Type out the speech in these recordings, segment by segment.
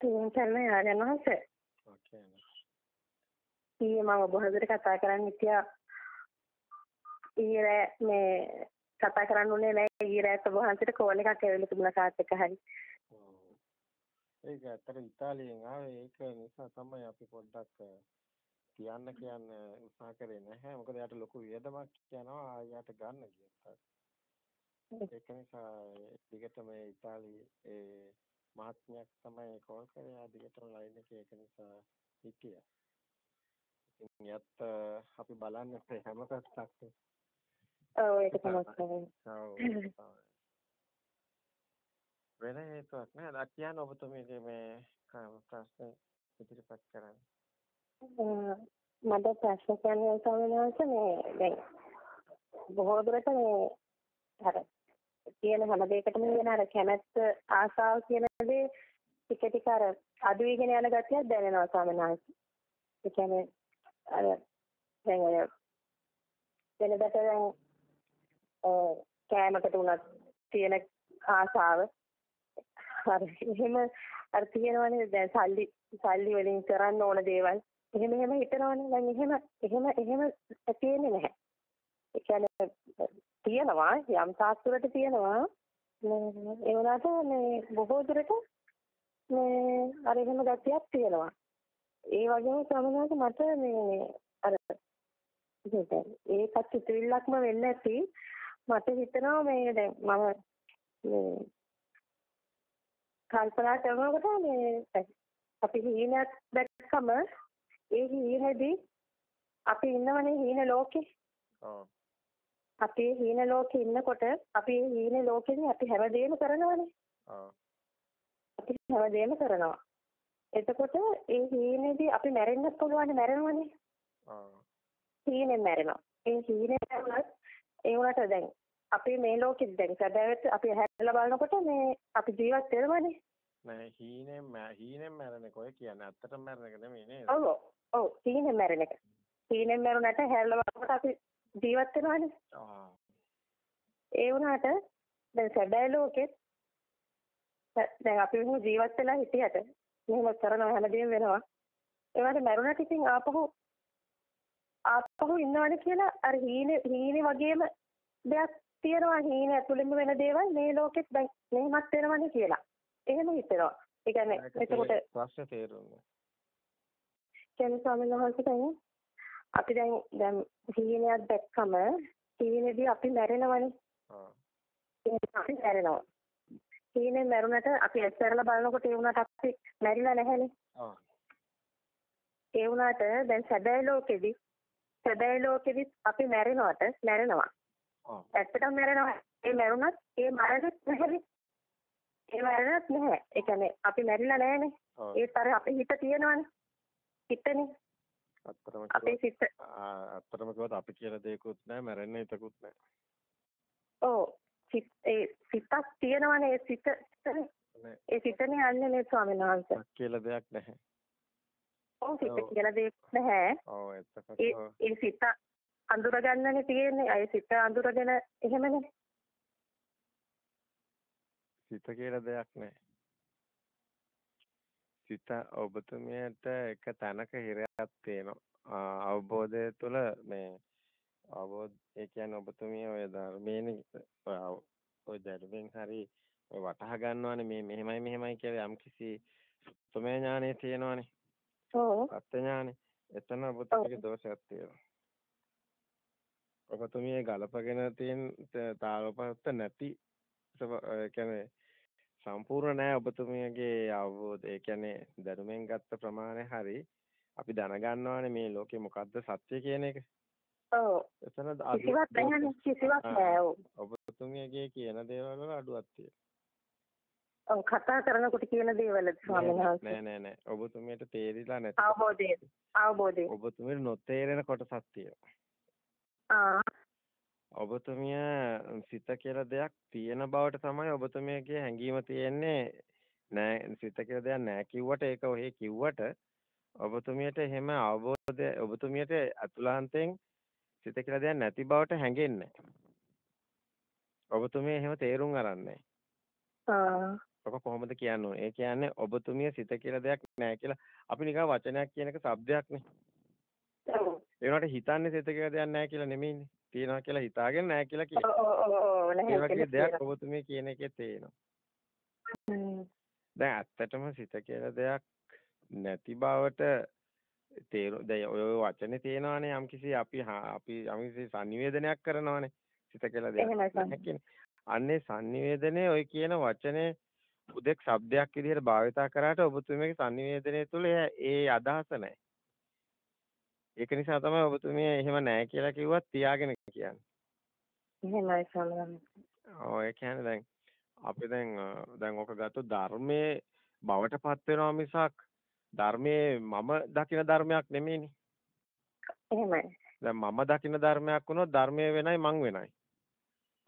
තුන් සර්ණ ආරයන් වහන්සේ. ඔකේ. ඊයේ මම ඔබ හදට කතා කරන්න හිටියා. ඊයේ මේ කතා කරන්න උනේ නෑ ඊයේ රෑ ඔබ වහන්සේට කෝල් එකක් ඇවිල්ලා තිබුණා කාත් එක හරි. ඒක ඇත්තට ඉතාලියෙන් ආවේ ඒක නිසා තමයි අපි පොඩ්ඩක් තියන්න කියන්න උත්සාහ කරේ නැහැ. මොකද යාට ලොකු වියදමක් යනවා යාට ගන්න කියත්. ඒක නිසා දිගටම ඉතාලි ඒ මහත්මයාක් තමයි කෝල් කරේ ආ දිගටම ලයින් එකේ ඒක නිසා හිටියා. ඉතින් යත් අපි බලන්න හැම පැත්තක්. ඔව් ඒක තමයි. වෙන හේතුවක් නෑ. අකියාන ඔබතුමීගේ මේ ප්‍රශ්න ඉදිරිපත් කරන්න. මට ප්‍රශ්න කියන්නේ සමහරවිට මේ දැන් බොහෝ දුරට මේ කියන හැම දෙයකටම වෙන අර කැමැත්ත ආසාව කියන දේ ටික ටික අර අඩු වෙගෙන යන ගතියක් දැනෙනවා සමනාස. ඒ කියන්නේ අර දැන් අය වෙනදට දැන් කෑමකට උනත් තියෙන ආසාව අර එහෙම අර තියෙනවනේ දැන් සල්ලි සල්ලි වලින් කරන්න ඕන දේවල් එහෙම එහෙම හිතනවනේ දැන් එහෙම එහෙම එහෙම තියෙන්නේ නැහැ. ඒ කියන්නේ තියෙනවා යම් තාක් දුරට තියෙනවා ඒ වුණාට මේ බොහෝ දුරට මේ අර එහෙම ගැටියක් තියෙනවා ඒ වගේම සමහරවිට මට මේ අර ඒකත් සිතුවිල්ලක්ම වෙන්න ඇති මට හිතෙනවා මේ දැන් මම මේ කල්පනා කරනකොට මේ අපි හීනක් දැක්කම ඒ හීනෙදී අපි ඉන්නවනේ හීන ලෝකේ. ඔව්. අපේ හීන ලෝකේ ඉන්නකොට අපි හීන ලෝකෙදී අපි හැමදේම කරනවානේ. අපි හැමදේම කරනවා. එතකොට ඒ හීනේදී අපි මැරෙන්න පුළුවන් මැරෙනවනේ. හීනේ මැරෙනවා. ඒ හීනේ මැරුණත් ඒ උනට දැන් අපි මේ ලෝකෙත් දැන් සැබෑවට අපි හැරලා බලනකොට මේ අපි ජීවත් වෙනවනේ. නෑ හීනේ හීනේ මැරෙන එක ඔය කියන්නේ ඇත්තටම මැරෙන එක නෙමෙයි නේද? ඔව්. ඔව් හීනේ මැරෙන එක. හීනේ මැරුණාට හැරලා බලනකොට අපි ජීවත් වෙනවානේ. ඒ වුණාට දැන් සැබෑ ලෝකෙත් දැන් අපි මොහොත ජීවත් වෙලා හිටියට මෙහෙම කරනවා හැමදේම වෙනවා. ඒ වගේ මරුණට ඉතින් ආපහු ආපහු ඉන්නවනේ කියලා අර හීනේ හීනේ වගේම දෙයක් තියෙනවා හීන ඇතුළෙම වෙන දේවල් මේ ලෝකෙත් දැන් මෙහෙමත් වෙනවනේ කියලා. එහෙම හිතෙනවා. ඒ කියන්නේ එතකොට ප්‍රශ්නේ තේරුණා. කියන්නේ ස්වාමීන් වහන්සේට අපි දැන් දැන් ජීවනයක් දැක්කම ජීවනයේදී අපි මැරෙනවනේ. ආ. අපි මැරෙනවා. ජීවනේ මැරුණට අපි ඇස්තරලා බලනකොට ඒ වුණාට අපි මැරිලා නැහැනේ. ආ. ඒ වුණාට දැන් සැබෑ ලෝකෙදි සැබෑ ලෝකෙදි අපි මැරෙනවට මැරෙනවා. ආ. ඇත්තටම මැරෙනවා. ඒ මැරුණත් ඒ මරණත් නැහැ. ඒ මරණත් නැහැ. ඒ කියන්නේ අපි මැරිලා නැහැනේ. ඒතර අපේ හිත තියෙනවනේ. හිතනේ ඇත්තටම අපේ සිත ඇත්තටම කිව්වොත් අපි කියලා දෙයක්වත් නැහැ මැරෙන්න හිතකුත් නැහැ. ඔව් සිත ඒ සිතක් තියෙනවනේ ඒ සිත ඒ සිතනේ යන්නේ නේ ස්වාමීන් වහන්සේ. කියලා දෙයක් නැහැ. ඔව් සිත කියලා දෙයක් නැහැ. ඔව් එතකොට ඒ සිත අඳුරගන්නනේ තියෙන්නේ. අය සිත අඳුරගෙන එහෙමනේ. සිත කියලා දෙයක් නැහැ. සිත ඔබතුමියට එක තැනක හිරයක් තියෙනවා අවබෝධය තුළ මේ අවබෝධ ඒ කියන්නේ ඔබතුමිය ඔය ධර්මයේනේ ඔය ධර්මෙන් හරි වටහා ගන්නවානේ මේ මෙහෙමයි මෙහෙමයි කියලා යම්කිසි සුතමේ ඥානෙ තියෙනවානේ ඔව් සත්‍ය ඥානෙ එතන ඔබතුමියගේ දෝෂයක් තියෙනවා ඔබතුමිය ගලපගෙන තියෙන තාලපත්ත නැති ඒ කියන්නේ සම්පූර්ණ නෑ ඔබතුමියගේ අවබෝධය. ඒ කියන්නේ දැනුමෙන් ගත්ත ප්‍රමාණය හරි අපි දැනගන්නවානේ මේ ලෝකේ මොකද්ද සත්‍ය කියන එක. ඔව්. එතන කිසිවක් නැහැ කිසිවක් නෑ. ඔබතුමියගේ කියන දේවල් වල අඩුවක් තියෙනවා. ඔව් කතා කරනකොට කියන දේවල් ස්වාමීන් වහන්සේ. නෑ නෑ නෑ. ඔබතුමියට තේරිලා නැති. අවබෝධය. අවබෝධය. ඔබතුමියට නොතේරෙන කොටසක් තියෙනවා. ආ ඔබතුමිය සිත කියලා දෙයක් තියෙන බවට තමයි ඔබතුමියගේ හැඟීම තියෙන්නේ. නෑ සිත කියලා දෙයක් නෑ කිව්වට ඒක ඔහේ කිව්වට ඔබතුමියට එහෙම අවබෝධය ඔබතුමියට අතුලාන්තයෙන් සිත කියලා දෙයක් නැති බවට හැඟෙන්නේ ඔබතුමිය එහෙම තේරුම් අරන්නේ. ඔක කොහොමද කියන්න ඕනේ? ඒ කියන්නේ ඔබතුමිය සිත කියලා දෙයක් නැහැ කියලා අපි නිකන් වචනයක් කියන එක શબ્දයක්නේ. ඒ වුණාට හිතන්නේ සිත කියලා දෙයක් නැහැ කියලා නෙමෙයිනේ. තියනවා කියලා හිතාගෙන නැහැ කියලා කියනවා. ඔව් ඔව් නැහැ දෙයක් ඔබතුමිය කියන එකේ තේනවා. දැන් ඇත්තටම සිත කියලා දෙයක් නැති බවට තේරු දැන් ඔය වචනේ තේනවානේ යම්කිසි අපි අපි යම්කිසි sannivedanayak කරනවානේ සිත කියලා දෙයක්. අන්නේ sannivedanaye ඔය කියන වචනේ උදෙක් શબ્දයක් විදිහට භාවිතා කරාට ඔබතුමීගේ sannivedanaye තුල ඒ අදහස නැහැ. ඒක නිසා තමයි ඔබතුමිය එහෙම නැහැ කියලා කිව්වත් තියාගෙන කියන්නේ. එහෙමයි සමහරවිට. ඔව් ඒ කියන්නේ දැන් අපි දැන් දැන් ඔක ගත්තොත් ධර්මයේ බවටපත් වෙනවා මිසක් ධර්මයේ මම දකින ධර්මයක් නෙමෙයිනේ. එහෙමයි. දැන් මම දකින ධර්මයක් වුණොත් ධර්මයේ වෙනයි මං වෙනයි.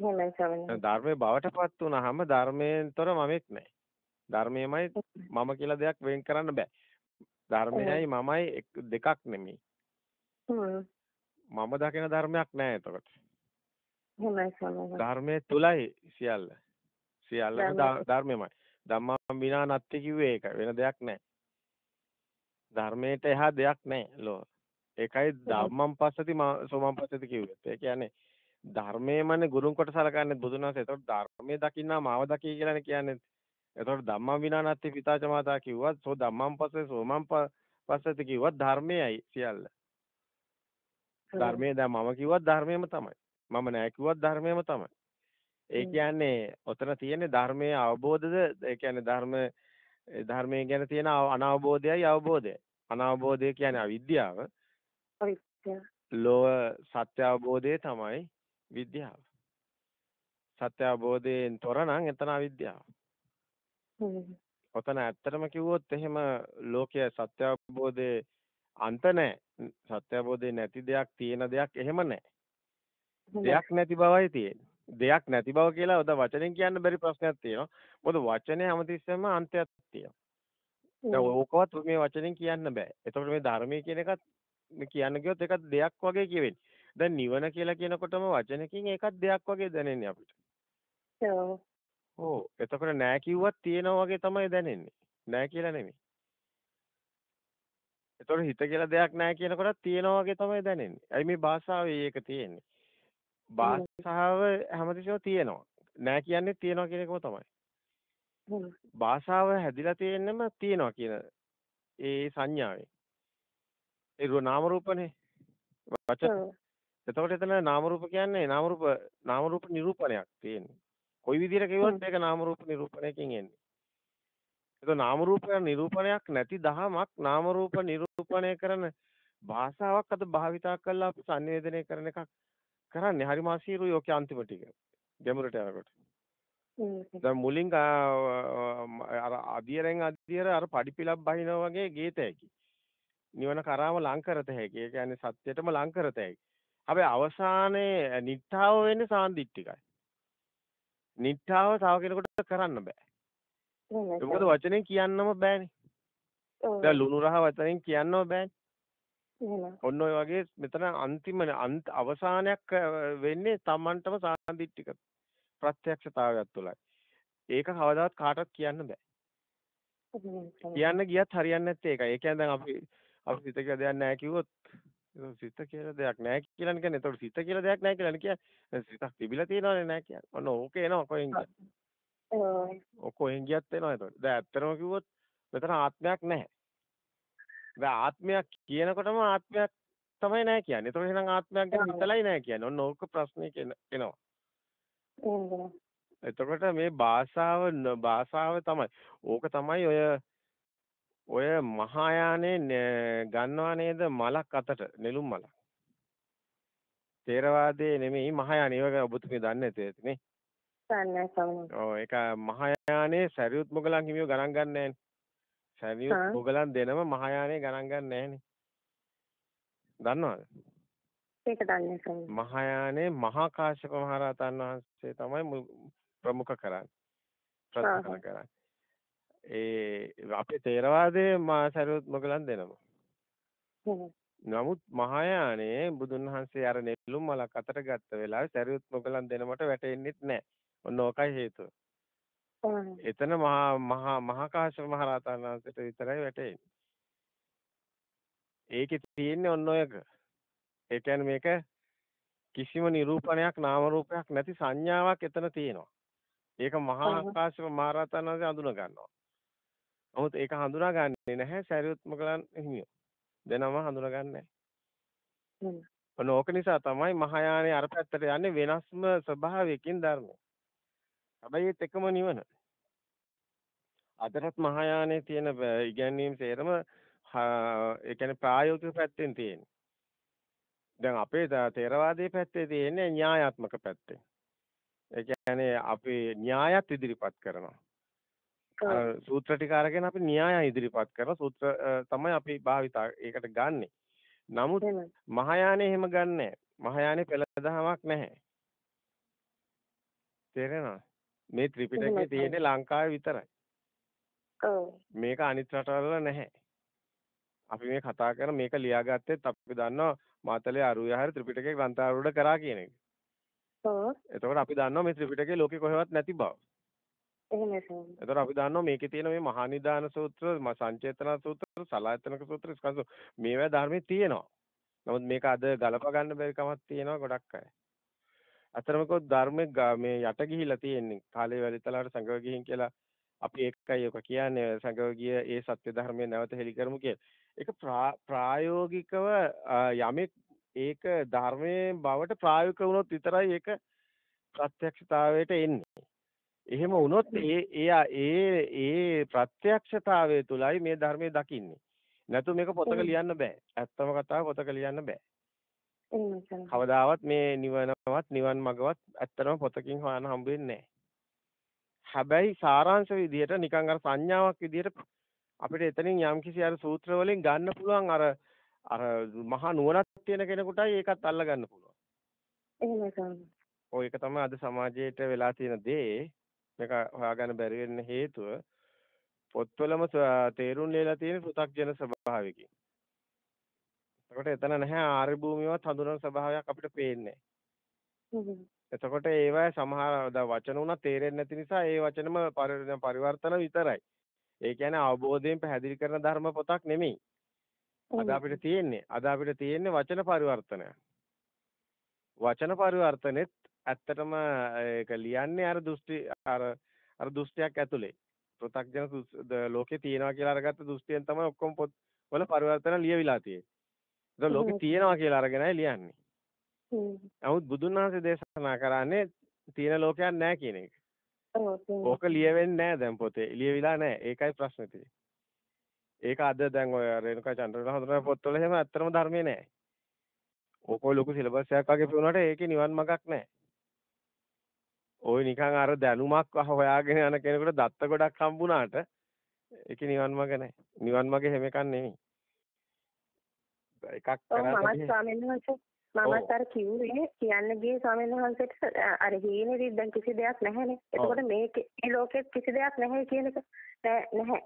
එහෙමයි සමහරවිට. ධර්මයේ බවටපත් වුණාම ධර්මයෙන්තර මමෙක් නැහැ. ධර්මයමයි මම කියලා දෙයක් වෙන් කරන්න බෑ. ධර්මයයි මමයි දෙකක් නෙමෙයි. මම දකින ධර්මයක් නැහැ එතකොට. ධර්මයේ තුලයි සියල්ල. සියල්ලම ධර්මෙමයි. ධම්මං විනා නත්ති කිව්වේ ඒක. වෙන දෙයක් නැහැ. ධර්මයට එහා දෙයක් නැහැ ලෝ. ඒකයි ධම්මං පස්සති සෝමං පස්සති කිව්වේ. ඒ කියන්නේ ධර්මයේමනේ ගුරුන් කොට සලකන්නේ බුදුන් වහන්සේ. ඒතකොට ධර්මයේ දකින්නා මාව දකි කියලානේ කියන්නේ. ඒතකොට ධම්මං විනා නත්ති පිතාච මාතා කිව්වත් සෝ ධම්මං පස්සේ සෝමං පස්සති කිව්වත් ධර්මයයි සියල්ල. ධර්මයේ දැන් මම කිව්වත් ධර්මයේම තමයි. මම නෑ කිව්වත් ධර්මයේම තමයි. ඒ කියන්නේ ඔතන තියෙන්නේ ධර්මයේ අවබෝධද ඒ කියන්නේ ධර්ම ධර්මයේ ගැන තියෙන අනවබෝධයයි අවබෝධයයි. අනවබෝධය කියන්නේ අවිද්‍යාව. ලෝව සත්‍ය අවබෝධය තමයි විද්‍යාව. සත්‍ය අවබෝධයෙන් තොර නම් එතන අවිද්‍යාව. ඔතන ඇත්තටම කිව්වොත් එහෙම ලෝකයේ සත්‍ය අවබෝධයේ අන්ත නැහැ. සත්‍යබෝධේ නැති දෙයක් තියෙන දෙයක් එහෙම නැහැ. දෙයක් නැති බවයි තියෙන්නේ. දෙයක් නැති බව කියලා ඔද වචනෙන් කියන්න බැරි ප්‍රශ්නයක් තියෙනවා. මොකද වචනේ හැමතිස්සෙම අන්තයක් තියෙනවා. දැන් ඕකවත් මේ වචනෙන් කියන්න බෑ. එතකොට මේ ධර්මයේ කියන එකත් මේ කියන්න ගියොත් ඒකත් දෙයක් වගේ කියවෙන්නේ. දැන් නිවන කියලා කියනකොටම වචනකින් ඒකත් දෙයක් වගේ දැනෙන්නේ අපිට. ඔව්. ඔව්. එතකොට නෑ කිව්වත් තියෙනවා වගේ තමයි දැනෙන්නේ. නෑ කියලා නෙමෙයි. එතකොට හිත කියලා දෙයක් නැහැ කියනකොට තියෙනවා වගේ තමයි දැනෙන්නේ. අයි මේ භාෂාවේ ඒක තියෙන්නේ. භාෂාව හැමතිස්සෙම තියෙනවා. නැහැ කියන්නේ තියෙනවා කියන එකම තමයි. භාෂාව හැදිලා තියෙන්නම තියෙනවා කියන ඒ සංඥාවේ. ඒ නාම රූපනේ. වචන. එතකොට එතන නාම රූප කියන්නේ නාම රූප නාම රූප නිරූපණයක් තියෙන්නේ. කොයි විදිහට කිව්වොත් ඒක නාම රූප නිරූපණයකින් එන්නේ. ඒක නාම රූප නිරූපණයක් නැති දහමක් නාම රූප නිරූපණය කරන භාෂාවක් අද භාවිතා කරලා අපි sannivedanaya කරන එකක් කරන්නේ හරි මාසීරුයි ඔකේ අන්තිම ටික ගැඹුරට යනකොට දැන් මුලින් අර අධියරෙන් අධියර අර පඩිපිලක් බහිනවා වගේ ගීතයකි නිවන කරාම ලංකරත හැකි ඒ කියන්නේ සත්‍යයටම ලංකරත හැකි හැබැයි අවසානයේ නිට්ඨාව වෙන්නේ සාන්දිටිකයි නිට්ඨාව තව කෙනෙකුට කරන්න බෑ ඒක මොකද වචනෙන් කියන්නම බෑනේ. දැන් ලුණු රහ වචනෙන් කියන්නම බෑනේ. ඔන්න ඔය වගේ මෙතන අන්තිම අවසානයක් වෙන්නේ Tamanටම සාන්දිටික ප්‍රත්‍යක්ෂතාවයක් තුළයි. ඒක කවදාවත් කාටවත් කියන්න බෑ. කියන්න ගියත් හරියන්නේ නැත්තේ ඒකයි. ඒ කියන්නේ දැන් අපි අපි සිත කියලා දෙයක් නැහැ කිව්වොත් සිත කියලා දෙයක් නැහැ කියලා කියන්නේ. එතකොට සිත කියලා දෙයක් නැහැ කියලා කියන්නේ. සිතක් තිබිලා තියෙනවනේ නැහැ කියන්නේ. ඔන්න ඕක එනවා කොහෙන්ද? ඔක්කොහෙන් ගියත් එනවා එතකොට. දැන් ඇත්තම කිව්වොත් මෙතන ආත්මයක් නැහැ. දැන් ආත්මයක් කියනකොටම ආත්මයක් තමයි නැහැ කියන්නේ. ඒතකොට එහෙනම් ආත්මයක් ගැන හිතලයි නැහැ කියන්නේ. ඔන්න ඕක ප්‍රශ්නේ එනවා. එතකොට මේ භාෂාව භාෂාව තමයි. ඕක තමයි ඔය ඔය මහායානේ ගන්නවා නේද මලක් අතට නෙළුම් මලක්. තේරවාදයේ නෙමෙයි මහායානේ. ඒක ඔබතුමී දන්නේ නැති ඇතිනේ. ඔව් ඒක මහායානයේ සරියුත් මොගලන් හිමියෝ ගණන් ගන්න නැහැනේ. සරියුත් මොගලන් දෙනම මහායානයේ ගණන් ගන්න නැහැනේ. දන්නවද? ඒක දන්නේ නැහැ. මහායානයේ මහා කාශ්‍යප මහරහතන් වහන්සේ තමයි ප්‍රමුඛ කරන්නේ. ප්‍රධාන කරන්නේ. ඒ අපේ තේරවාදයේ මා සරියුත් මොගලන් දෙනම. නමුත් මහායානයේ බුදුන් වහන්සේ අර නෙළුම් මලක් අතට ගත්ත වෙලාවේ සරියුත් මොගලන් දෙනමට වැටෙන්නෙත් නැහැ. ඔන්න ඕකයි හේතුව. එතන මහා මහා මහකාශ මහරහතන් වහන්සේට විතරයි වැටෙන්නේ. ඒකේ තියෙන්නේ ඔන්න ඔයක. ඒ කියන්නේ මේක කිසිම නිරූපණයක් නාම රූපයක් නැති සංඥාවක් එතන තියෙනවා. ඒක මහා ආකාශ මහරහතන් වහන්සේ හඳුනා ගන්නවා. නමුත් ඒක හඳුනා ගන්නේ නැහැ සරියුත් මගලන් හිමියෝ. දැනම හඳුනා ගන්නෑ. ඔන්න ඕක නිසා තමයි මහායානයේ අර පැත්තට යන්නේ වෙනස්ම ස්වභාවයකින් ධර්මය. හැබැයි ඒත් එකම නිවන. අදටත් මහායානයේ තියෙන ඉගැන්වීම් සේරම ඒ කියන්නේ ප්‍රායෝගික පැත්තෙන් තියෙන්නේ. දැන් අපේ තේරවාදයේ පැත්තේ තියෙන්නේ න්‍යායාත්මක පැත්තේ. ඒ කියන්නේ අපි න්‍යායත් ඉදිරිපත් කරනවා. සූත්‍ර ටික අරගෙන අපි න්‍යාය ඉදිරිපත් කරන සූත්‍ර තමයි අපි භාවිතා ඒකට ගන්නෙ. නමුත් මහායානෙ එහෙම ගන්නෑ. මහායානෙ පෙළ දහමක් නැහැ. තේරෙනවද? මේ ත්‍රිපිටකේ තියෙන්නේ ලංකාවේ විතරයි. මේක අනිත් රටවල නැහැ. අපි මේ කතා කරන මේක ලියාගත්තෙත් අපි දන්නවා මාතලේ අරුවේ හරි ත්‍රිපිටකේ ග්‍රන්ථාරූඪ කරා කියන එක. ඔව්. එතකොට අපි දන්නවා මේ ත්‍රිපිටකේ ලෝකේ කොහෙවත් නැති බව. එහෙමයි සර්. එතකොට අපි දන්නවා මේකේ තියෙන මේ මහා නිදාන සූත්‍ර, සංචේතන සූත්‍ර, සලායතනක සූත්‍ර, ස්කන්ධ මේවා ධර්මයේ තියෙනවා. නමුත් මේක අද ගලප ගන්න බැරි කමක් තියෙනවා ගොඩක් අය. අතරමකෝ ධර්මයේ මේ යට ගිහිලා තියෙන්නේ. කාලේ වැලිතලාවට සංගව ගිහින් කියලා අපි ඒකයි ඔක කියන්නේ සංගව ගිය ඒ සත්‍ය ධර්මයේ නැවත හෙලි කරමු කියලා. ඒක ප්‍රායෝගිකව යමෙක් ඒක ධර්මයේ බවට ප්‍රායෝගික වුණොත් විතරයි ඒක ප්‍රත්‍යක්ෂතාවයට එන්නේ. එහෙම වුණොත් ඒ එයා ඒ ඒ ප්‍රත්‍යක්ෂතාවය තුලයි මේ ධර්මයේ දකින්නේ. නැතු මේක පොතක ලියන්න බෑ. ඇත්තම කතාව පොතක ලියන්න බෑ. කවදාවත් මේ නිවනවත් නිවන් මගවත් ඇත්තටම පොතකින් හොයන්න හම්බ වෙන්නේ හැබැයි සාරාංශ විදිහට නිකන් අර සංඥාවක් විදිහට අපිට එතනින් යම්කිසි අර සූත්‍ර වලින් ගන්න පුළුවන් අර අර මහා නුවණක් තියෙන කෙනෙකුටයි ඒකත් අල්ල ගන්න පුළුවන්. එහෙමයි. ඔය එක තමයි අද සමාජයේට වෙලා තියෙන දේ. මේක හොයාගන්න බැරි වෙන්න හේතුව පොත්වලම තේරුම් ලේලා තියෙන පෘථග්ජන ස්වභාවිකයි. එතකොට එතන නැහැ ආර්ය භූමියවත් හඳුනන ස්වභාවයක් අපිට පේන්නේ එතකොට ඒවා සමහර වචන උනා තේරෙන්නේ නැති නිසා ඒ වචනම පරිවර්තන විතරයි. ඒ කියන්නේ අවබෝධයෙන් පැහැදිලි කරන ධර්ම පොතක් නෙමෙයි. අද අපිට තියෙන්නේ අද අපිට තියෙන්නේ වචන පරිවර්තනය. වචන පරිවර්තනෙත් ඇත්තටම ඒක ලියන්නේ අර දෘෂ්ටි අර අර දෘෂ්ටියක් ඇතුලේ. පෘථග්ජන ලෝකේ තියෙනවා කියලා අරගත්ත දෘෂ්ටියෙන් තමයි ඔක්කොම පොත් වල පරිවර්තන ලියවිලා තියෙන්නේ. ඒක ලෝකේ තියෙනවා කියලා අරගෙනයි ලියන්නේ. නමුත් බුදුන් වහන්සේ දේශනා කරන්නේ තියෙන ලෝකයක් නැහැ කියන එක. ඕක ලියවෙන්නේ නැහැ දැන් පොතේ. ලියවිලා නැහැ. ඒකයි ප්‍රශ්නේ තියෙන්නේ. ඒක අද දැන් ඔය රේණුකා චන්ද්‍රලා හඳුනන පොත්වල එහෙම ඇත්තම ධර්මයේ නැහැ. ඕක ලොකු සිලබස් එකක් වගේ පෙවුනට ඒකේ නිවන් මාර්ගක් නැහැ. ওই නිකන් අර දැනුමක් හොයාගෙන යන කෙනෙකුට දත්ත ගොඩක් හම්බුණාට ඒකේ නිවන් මාර්ග නැහැ. නිවන් මාර්ගේ හැම එකක් නෙමෙයි. එකක් කරා ස්වාමීන් වහන්සේ මමත් අර කිව්වේ කියන්න ගියේ ස්වාමීන් වහන්සේට අර හීනේදී දැන් කිසි දෙයක් නැහැනේ. එතකොට මේකේ මේ ලෝකෙත් කිසි දෙයක් නැහැ කියන එක නැහැ.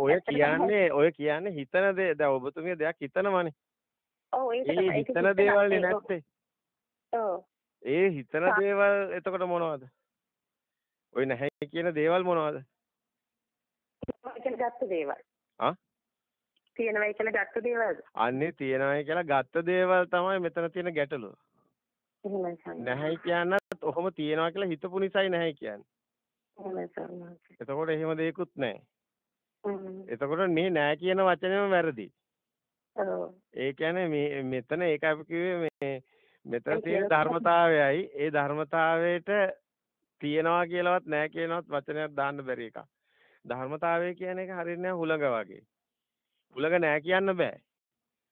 ඔය කියන්නේ ඔය කියන්නේ හිතන දේ දැන් ඔබතුමිය දෙයක් හිතනවනේ. ඔව් ඒක තමයි. හිතන දේවල් නැත්තේ. ඔව්. ඒ හිතන දේවල් එතකොට මොනවද? ඔය නැහැ කියන දේවල් මොනවද? ඉගෙන ගත්ත දේවල්. ආ? තියෙනවයි කියලා ගත්ත දේවල්ද? අන්නේ තියෙනවයි කියලා ගත්ත දේවල් තමයි මෙතන තියෙන ගැටලුව. නැහැයි කියනත් ඔහොම තියෙනවා කියලා හිතපු නිසායි නැහැ කියන්නේ. එතකොට එහෙම දෙයක්වත් නැහැ. එතකොට මේ නෑ කියන වචනේම වැරදි. ඒ කියන්නේ මේ මෙතන ඒක අපි කිව්වේ මේ මෙතන තියෙන ධර්මතාවයයි ඒ ධර්මතාවයට තියනවා කියලාවත් නැහැ කියනවත් වචනයක් දාන්න බැරි එකක්. ධර්මතාවය කියන එක හරියන්නේ හුලඟ වගේ. කුලක නෑ කියන්න බෑ.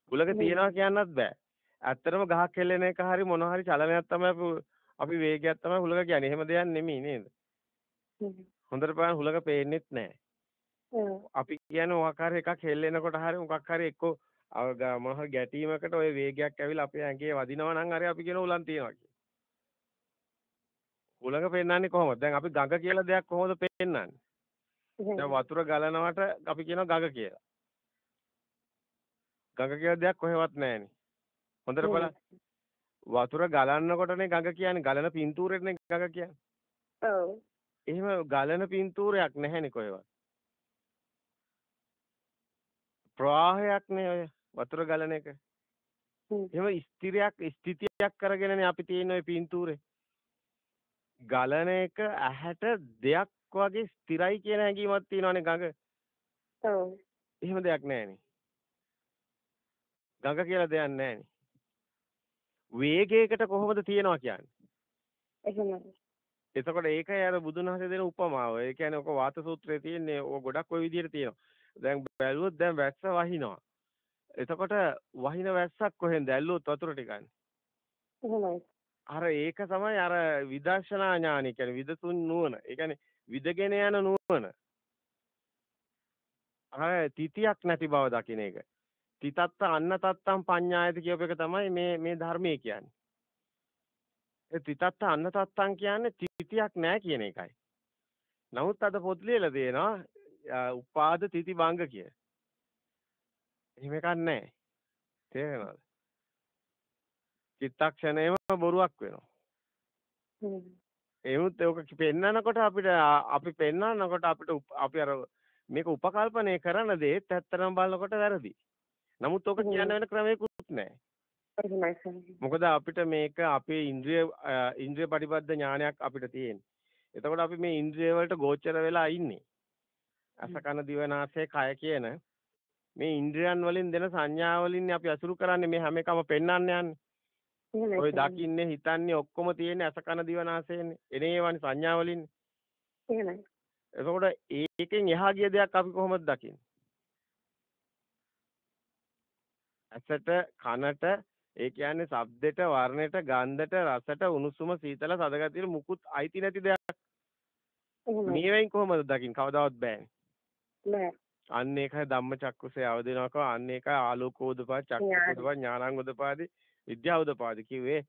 කුලක තියනවා කියන්නත් බෑ. ඇත්තටම ගහක් කෙල්ලෙන එක හරි මොන හරි චලනයක් තමයි අපි වේගයක් තමයි හුලක කියන්නේ. එහෙම දෙයක් නෙමෙයි නේද? හොඳට බලන්න හුලක පේන්නෙත් නෑ. අපි කියන්නේ ඔකාර එකක් හෙල්ලෙනකොට හරි මොකක් හරි එක්කෝ මොන හරි ගැටීමකට ওই වේගයක් ඇවිල්ලා අපේ ඇඟේ වදිනවා නම් හරි අපි කියන උලන් තියනවා කියලා. උලඟ පෙන්නන්නේ කොහොමද? දැන් අපි ගඟ කියලා දෙයක් කොහොමද පෙන්නන්නේ? දැන් වතුර ගලනවට අපි කියනවා ගඟ කියලා. ගඟ කියලා දෙයක් කොහෙවත් නැහෙනේ. හොඳට බලන්න. වතුර ගලනකොටනේ ගඟ කියන්නේ ගලන පින්තූරෙටනේ ගඟ කියන්නේ. ඔව්. එහෙම ගලන පින්තූරයක් නැහෙනේ කොහෙවත්. ප්‍රවාහයක්නේ ඔය වතුර ගලන එක. එහෙම ස්ථිරයක් ස්ථිතියක් කරගෙනනේ අපි තියෙන ওই පින්තූරේ. ගලන එක ඇහැට දෙයක් වගේ ස්ථිරයි කියන හැඟීමක් තියෙනවානේ ගඟ. ඔව්. එහෙම දෙයක් නැහැනේ. ගඟ කියලා දෙයක් නැහැනේ. වේගයකට කොහොමද තියනවා කියන්නේ? එහෙමයි. එතකොට ඒකයි අර බුදුන් වහන්සේ දෙන උපමාව. ඒ කියන්නේ ඔක වාත සූත්‍රයේ තියෙන්නේ ඔය ගොඩක් ওই විදිහට තියෙනවා. දැන් බැලුවොත් දැන් වැස්ස වහිනවා. එතකොට වහින වැස්සක් කොහෙන්ද ඇල්ලුවොත් වතුර ටිකන්නේ. එහෙමයි. අර ඒක තමයි අර විදර්ශනා ඥානය කියන්නේ විදසුන් නුවණ. ඒ කියන්නේ විදගෙන යන නුවණ. අර තිතියක් නැති බව දකින්න එක. තිතත්ත අන්න තත්තම් පඤ්ඤායති කියප එක තමයි මේ මේ ධර්මයේ කියන්නේ. ඒ තිතත්ත අන්න තත්තම් කියන්නේ තිතියක් නැහැ කියන එකයි. නමුත් අද පොත් ලියලා දෙනවා උපාද තිති භංග කිය. එහෙම එකක් නැහැ. තේරෙනවද? චිත්තක්ෂණයම බොරුවක් වෙනවා. එමුත් ඒක පෙන්නනකොට අපිට අපි පෙන්නනකොට අපිට අපි අර මේක උපකල්පනය කරන දේත් ඇත්තටම බලනකොට වැරදි. නමුත් ඕක කියන්න වෙන ක්‍රමයකුත් නැහැ. මොකද අපිට මේක අපේ ඉන්ද්‍රිය ඉන්ද්‍රිය පරිබද්ධ ඥානයක් අපිට තියෙන්නේ. එතකොට අපි මේ ඉන්ද්‍රිය වලට ගෝචර වෙලා ඉන්නේ. අසකන දිවනාසය කය කියන මේ ඉන්ද්‍රියන් වලින් දෙන සංඥා වලින් අපි අසුරු කරන්නේ මේ හැම එකම පෙන්වන්න යන්නේ. ඔය දකින්නේ හිතන්නේ ඔක්කොම තියෙන්නේ අසකන දිවනාසයනේ. එනේ ඒවානි සංඥා වලින්. එහෙමයි. එතකොට ඒකෙන් එහා ගිය දෙයක් අපි කොහොමද දකින්නේ? ඇසට කනට ඒ කියන්නේ ශබ්දෙට වර්ණෙට ගන්ධට රසට උණුසුම සීතල සදගතියට මුකුත් අයිති නැති දෙයක්. මේවෙන් කොහොමද දකින් කවදාවත් බෑනේ. අන්න ඒකයි ධම්මචක්කුසේ අවදිනවක අන්න ඒකයි ආලෝකෝදපා චක්කෝදපා ඥානංගෝදපාදී විද්‍යාවෝදපාදී කිව්වේ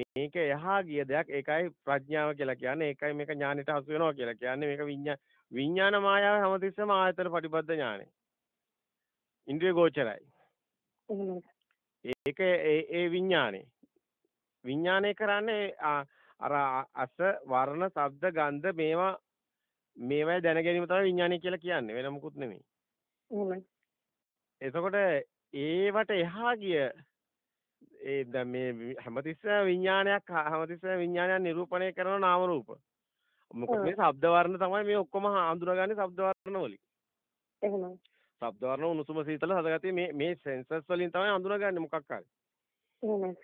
මේක එහා ගිය දෙයක් ඒකයි ප්‍රඥාව කියලා කියන්නේ ඒකයි මේක ඥානෙට හසු වෙනවා කියලා කියන්නේ මේක විඤ්ඤා විඤ්ඤාණ මායාව හැමතිස්සම ආයතන ප්‍රතිපද ඥානෙ ඉන්ද්‍රිය ගෝචරයි එහෙමයි. ඒක ඒ ඒ විඥානේ. විඥානේ කරන්නේ අර අස වර්ණ ශබ්ද ගන්ධ මේවා මේවා දැන ගැනීම තමයි විඥානය කියලා කියන්නේ වෙන මොකුත් නෙමෙයි. එහෙමයි. එතකොට ඒවට එහා ගිය ඒ දැන් මේ හැමතිස්සෙම විඥානයක් හැමතිස්සෙම විඥානයක් නිරූපණය කරන නාම රූප. මොකද මේ ශබ්ද වර්ණ තමයි මේ ඔක්කොම හඳුනාගන්නේ ශබ්ද වර්ණ වලින්. එහෙමයි. ශබ්ද වර්ණ උණුසුම සීතල හදගතිය මේ මේ සෙන්සර්ස් වලින් තමයි හඳුනාගන්නේ මොකක් හරි.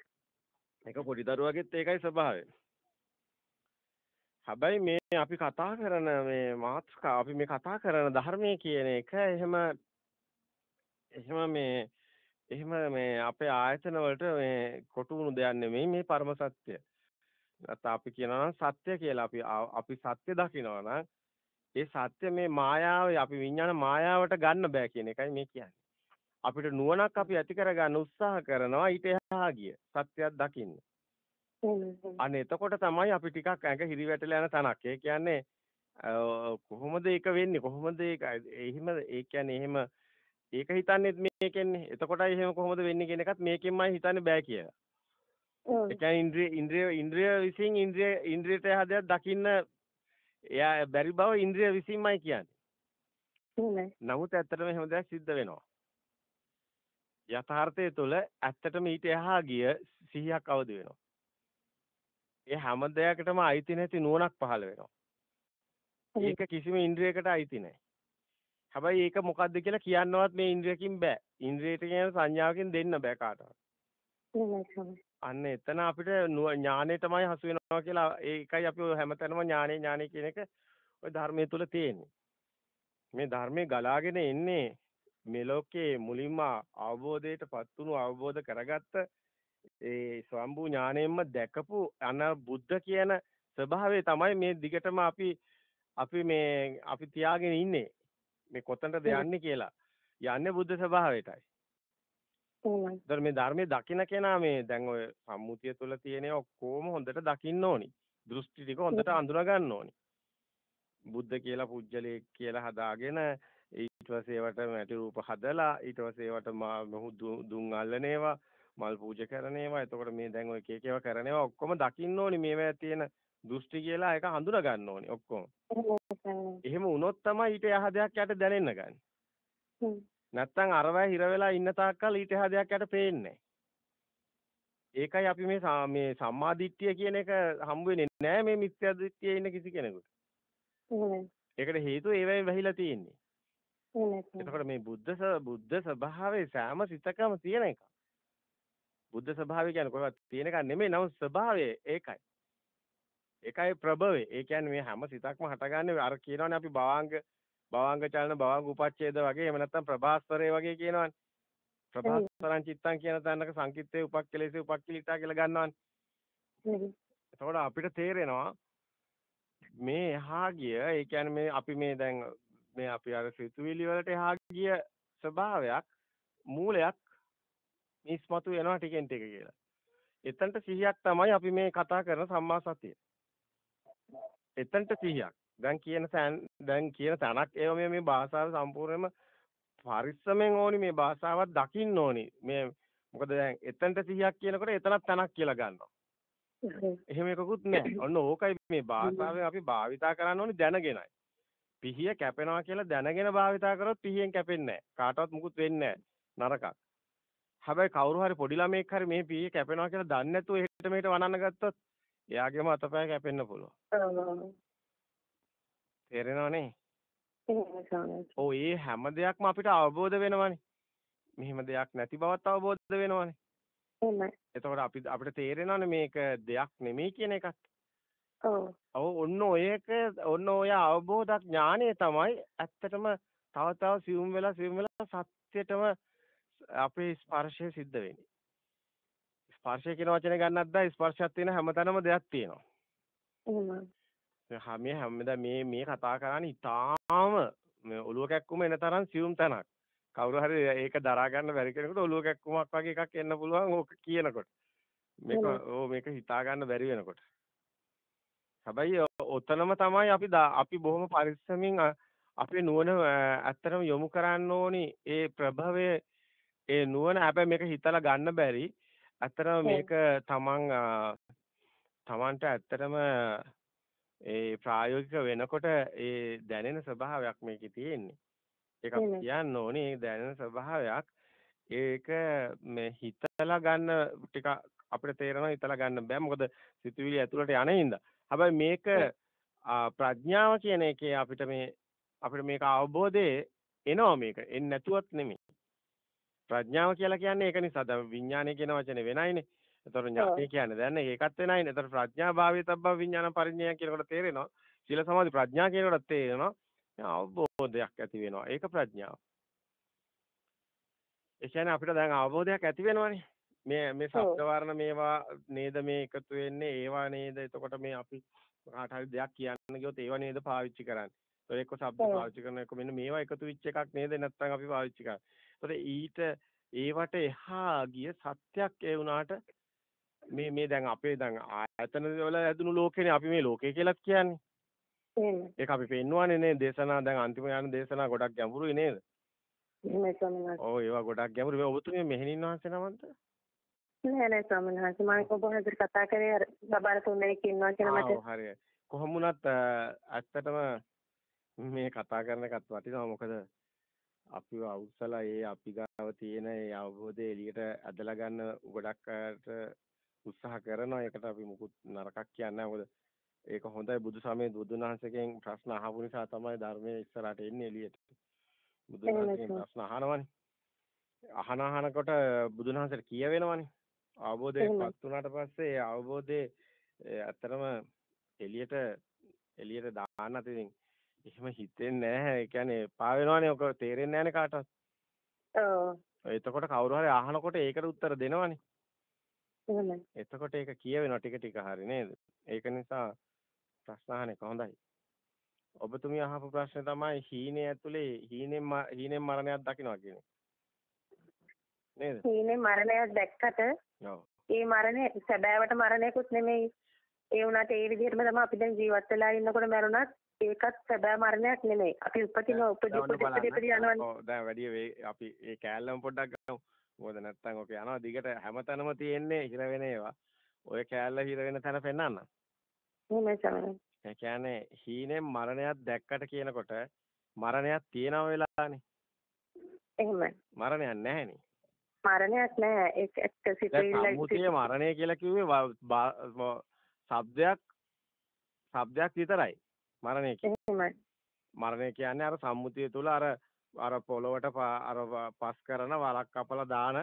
ඒක පොඩි දරුවගෙත් ඒකයි ස්වභාවය. හැබැයි මේ අපි කතා කරන මේ මාත්‍රිකා අපි මේ කතා කරන ධර්මයේ කියන එක එහෙම එහෙම මේ එහෙම මේ අපේ ආයතන වලට මේ කොටු වුණු දෙයක් නෙමෙයි මේ පරම සත්‍ය. නැත්නම් අපි කියනවා සත්‍ය කියලා අපි අපි සත්‍ය දකිනවා නම් ඒ සත්‍ය මේ මායාවේ අපි විඥාන මායාවට ගන්න බෑ කියන එකයි මේ කියන්නේ. අපිට නුවණක් අපි ඇති කරගන්න උත්සාහ කරනවා ඊට එහා ගිය සත්‍යයක් දකින්න. අනේ එතකොට තමයි අපි ටිකක් ඇඟ හිරිවැටලා යන තනක්. ඒ කියන්නේ කොහොමද ඒක වෙන්නේ? කොහොමද ඒක එහෙම ඒ කියන්නේ එහෙම ඒක හිතන්නේ මේකෙන්නේ. එතකොටයි එහෙම කොහොමද වෙන්නේ කියන එකත් මේකෙන්මයි හිතන්නේ බෑ කියලා. ඒ කියන්නේ ඉන්ද්‍රිය ඉන්ද්‍රිය ඉන්ද්‍රිය විසින් ඉන්ද්‍රිය ඉන්ද්‍රියට හැදයක් දකින්න එයා බැරි බව ඉන්ද්‍රිය විසින්මයි කියන්නේ. නමුත් ඇත්තටම එහෙම දෙයක් සිද්ධ වෙනවා. යථාර්ථය තුළ ඇත්තටම ඊට එහා ගිය සිහියක් අවදි වෙනවා. ඒ හැම දෙයකටම අයිති නැති නුවණක් පහළ වෙනවා. ඒක කිසිම ඉන්ද්‍රියකට අයිති නැහැ. හැබැයි ඒක මොකද්ද කියලා කියන්නවත් මේ ඉන්ද්‍රියකින් බෑ. ඉන්ද්‍රියට කියන සංඥාවකින් දෙන්න බෑ කාටවත්. අන්න එතන අපිට ඥානෙ තමයි හසු වෙනවා කියලා ඒකයි අපි හැමතැනම ඥානෙ ඥානෙ කියන එක ওই ධර්මයේ තුල තියෙන්නේ. මේ ධර්මයේ ගලාගෙන එන්නේ මෙලොකේ මුලින්ම අවබෝධයටපත් වුණු අවබෝධ කරගත්ත ඒ ස්වම්භූ ඥාණයෙන්ම දැකපු අන බුද්ධ කියන ස්වභාවය තමයි මේ දිගටම අපි අපි මේ අපි තියාගෙන ඉන්නේ මේ කොතනටද යන්නේ කියලා යන්නේ බුද්ධ ස්වභාවයටයි දැන් මේ ධර්මයේ දකින කෙනා මේ දැන් ඔය සම්මුතිය තුළ තියෙන ඔක්කොම හොඳට දකින්න ඕනි. දෘෂ්ටි ටික හොඳට අඳුර ගන්න ඕනි. බුද්ධ කියලා පුජ්‍යලේ කියලා හදාගෙන ඊට පස්සේ ඒවට මැටි රූප හදලා ඊට පස්සේ ඒවට දුම් අල්ලන ඒවා මල් පූජා කරන ඒවා එතකොට මේ දැන් ඔය එක එක ඒවා කරන ඒවා ඔක්කොම දකින්න ඕනි මේවා තියෙන දෘෂ්ටි කියලා ඒක හඳුනා ගන්න ඕනි ඔක්කොම. එහෙම වුණොත් තමයි ඊට යහ දෙයක් යට දැනෙන්න ගන්න. නැත්තම් අරවැය හිර වෙලා ඉන්න තාක්කල් ඊට එහා දෙයක් යට පේන්නේ ඒකයි අපි මේ මේ සම්මාදිට්ඨිය කියන එක හම් වෙන්නේ නැහැ මේ මිත්‍යාදිට්ඨියේ ඉන්න කිසි කෙනෙකුට. ඒකට හේතුව ඒවයින් වැහිලා තියෙන්නේ. එතකොට මේ බුද්ධ බුද්ධ ස්වභාවයේ සෑම සිතකම තියෙන එක. බුද්ධ ස්වභාවය කියන්නේ කොහෙවත් තියෙන එකක් නෙමෙයි නම ස්වභාවය ඒකයි. ඒකයි ප්‍රභවය. ඒ කියන්නේ මේ හැම සිතක්ම හටගන්නේ අර කියනවනේ අපි භවාංග භවංග චලන භවංග උපච්ඡේද වගේ එහෙම නැත්නම් ප්‍රභාස්වරේ වගේ කියනවනේ. ප්‍රභාස්වරං චිත්තං කියන තැනක සංකිට්ඨේ උපක්ඛලේසේ උපක්ඛලිතා කියලා ගන්නවනේ. එතකොට අපිට තේරෙනවා මේ එහා ගිය ඒ කියන්නේ මේ අපි මේ දැන් මේ අපි අර සිතුවිලි වලට එහා ගිය ස්වභාවයක් මූලයක් මිස්මතු වෙනවා ටිකෙන් ටික කියලා. එතනට සිහියක් තමයි අපි මේ කතා කරන සම්මා සතිය. එතනට සිහියක්. දැන් කියන දැන් කියන තැනක් ඒව මේ මේ භාෂාව සම්පූර්ණයෙන්ම පරිස්සමෙන් ඕනි මේ භාෂාවත් දකින්න ඕනි මේ මොකද දැන් එතනට 100ක් කියනකොට එතනක් තනක් කියලා ගන්නවා එහෙම එකකුත් නැහැ ඔන්න ඕකයි මේ භාෂාවෙන් අපි භාවිතා කරන්න ඕනි දැනගෙනයි පිහිය කැපෙනවා කියලා දැනගෙන භාවිතා කරොත් පිහියෙන් කැපෙන්නේ නැහැ කාටවත් මුකුත් වෙන්නේ නැහැ නරකක් හැබැයි කවුරු හරි පොඩි ළමෙක් හරි මේ පිහිය කැපෙනවා කියලා දන්නේ නැතුව එහෙට මෙහෙට වනන්න ගත්තොත් එයාගේම අතපය කැපෙන්න පුළුවන් තේරෙනවනේ. ඔව් ඒ හැම දෙයක්ම අපිට අවබෝධ වෙනවනේ. මෙහෙම දෙයක් නැති බවත් අවබෝධ වෙනවනේ. එහෙමයි. එතකොට අපි අපිට තේරෙනවනේ මේක දෙයක් නෙමෙයි කියන එකත්. ඔව්. ඔව් ඔන්න ඔයක ඔන්න ඔය අවබෝධ ඥානය තමයි ඇත්තටම තව තව සියුම් වෙලා සියුම් වෙලා සත්‍යයටම අපේ ස්පර්ශය සිද්ධ වෙන්නේ. ස්පර්ශය කියන වචනේ ගන්නත් දා ස්පර්ශයක් තියෙන හැමතැනම දෙයක් තියෙනවා. එහෙමයි. මේ හැමදා මේ මේ කතා කරන්නේ ඉතාම මේ ඔලුව කැක්කුම එන තරම් සියුම් තැනක්. කවුරු හරි ඒක දරා ගන්න බැරි කෙනෙකුට ඔලුව කැක්කුමක් වගේ එකක් එන්න පුළුවන් ඕක කියනකොට. මේක ඕ මේක හිතා ගන්න බැරි වෙනකොට. හැබැයි ඔතනම තමයි අපි අපි බොහොම පරිස්සමින් අපේ නුවණ ඇත්තටම යොමු කරන්න ඕනි ඒ ප්‍රභවයේ ඒ නුවණ හැබැයි මේක හිතලා ගන්න බැරි. ඇත්තටම මේක තමන් තමන්ට ඇත්තටම ඒ ප්‍රායෝගික වෙනකොට ඒ දැනෙන ස්වභාවයක් මේකේ තියෙන්නේ. ඒක කියන්න ඕනේ ඒ දැනෙන ස්වභාවයක් ඒක මේ හිතලා ගන්න ටික අපිට තේරෙනවා හිතලා ගන්න බෑ මොකද සිතුවිලි ඇතුළට යනින්ද. හැබැයි මේක ප්‍රඥාව කියන එකේ අපිට මේ අපිට මේක අවබෝධයේ එනවා මේක. එන්නේ නැතුවත් නෙමෙයි. ප්‍රඥාව කියලා කියන්නේ ඒක නිසා දැන් විඥානය කියන වචනේ වෙනයිනේ. එතකොට ඥාතිය කියන්නේ දැන් ඒකත් වෙනයිනේ. එතකොට ප්‍රඥා භාවය තබ්බා විඥාන පරිඥය කියනකොට තේරෙනවා. සීල සමාධි ප්‍රඥා කියනකොට තේරෙනවා. අවබෝධයක් ඇති වෙනවා. ඒක ප්‍රඥාව. ඒ කියන්නේ අපිට දැන් අවබෝධයක් ඇති වෙනවනේ. මේ මේ ශබ්ද වර්ණ මේවා නේද මේ එකතු වෙන්නේ ඒවා නේද එතකොට මේ අපි කාට හරි දෙයක් කියන්න ගියොත් ඒවා නේද පාවිච්චි කරන්නේ. ඒතකොට එක්ක ශබ්ද පාවිච්චි කරන එක මෙන්න මේවා එකතු වෙච්ච එකක් නේද නැත්නම් අපි පාවිච්චි කරන්නේ. ඒතකොට ඊට ඒවට එහා ගිය සත්‍යක් ඒ වුණාට මේ මේ දැන් අපේ දැන් ආයතන වල හැදුණු ලෝකේනේ අපි මේ ලෝකේ කියලාත් කියන්නේ. ඒක අපි පෙන්වන්නේ නේ දේශනා දැන් අන්තිම යන දේශනා ගොඩක් ගැඹුරුයි නේද? එහෙමයි ස්වාමීන් වහන්සේ. ඔව් ඒවා ගොඩක් ගැඹුරු. මේ ඔබතුමිය මෙහෙණින් වහන්සේ නමන්ත? නෑ නෑ ස්වාමීන් වහන්සේ මම ඔබ හදර කතා කරේ අර බබාර තුන්දෙනෙක් ඉන්නවා කියලා මට. ඔව් හරියයි. කොහොම වුණත් ඇත්තටම මේ කතා කරන එකත් වටිනවා මොකද අපිව අවුස්සලා ඒ අපි ගාව තියෙන ඒ අවබෝධය එළියට ඇදලා ගන්න ගොඩක් අයට උත්සාහ කරනවා. ඒකට අපි මුකුත් නරකක් කියන්නේ නැහැ. මොකද ඒක හොඳයි බුදු සමයේ බුදුන් වහන්සේගෙන් ප්‍රශ්න අහපු නිසා තමයි ධර්මයේ ඉස්සරහට එන්නේ එළියට. බුදුන් වහන්සේගෙන් ප්‍රශ්න අහනවනේ. අහන අහනකොට බුදුන් වහන්සේට කියවෙනවනේ. අවබෝධයටපත් වුණාට පස්සේ ඒ අවබෝධය ඇත්තටම එළියට එළියට දාන්න තිතින් එහෙම හිතෙන්නේ නැහැ. ඒ කියන්නේ පා වෙනවනේ. ඔක තේරෙන්නේ නැහැනේ කාටවත්. ඔව්. එතකොට කවුරු හරි අහනකොට ඒකට උත්තර දෙනවනේ. එහෙමයි. එතකොට ඒක කියවෙනවා ටික ටික හරි නේද? ඒක නිසා ප්‍රශ්න අහන එක හොඳයි. ඔබතුමිය අහපු ප්‍රශ්නේ තමයි හීනේ ඇතුලේ හීනේ හීනේ මරණයක් දකින්නවා කියන්නේ. නේද? හීනේ මරණයක් දැක්කට ඔව්. ඒ මරණය සැබෑවට මරණයකුත් නෙමෙයි. ඒ වුණාට ඒ විදිහටම තමයි අපි දැන් ජීවත් වෙලා ඉන්නකොට මරුණත් ඒකත් සැබෑ මරණයක් නෙමෙයි. අපි උපදින උපදී උපදී උපදී යනවනේ. ඔව් දැන් වැඩි අපි ඒ කෑල්ලම පොඩ්ඩක් ගමු. මොකද නැත්තම් ඔක යනවා දිගට හැමතැනම තියෙන්නේ හිර වෙන ඒවා. ඔය කෑල්ල හිර වෙන තැන පෙන්නන්න. ඒ කියන්නේ හීනේ මරණයක් දැක්කට කියනකොට මරණයක් තියෙනව වෙලානේ. එහෙමයි. මරණයක් නැහැනේ. මරණයක් නැහැ. ඒක ඇත්ත සිතුවිල්ල. සම්මුතිය මරණය කියලා කිව්වේ શબ્දයක් શબ્දයක් විතරයි. මරණය කියන්නේ. මරණය කියන්නේ අර සම්මුතිය තුල අර අර පොළොවට අර පස් කරන වලක් කපලා දාන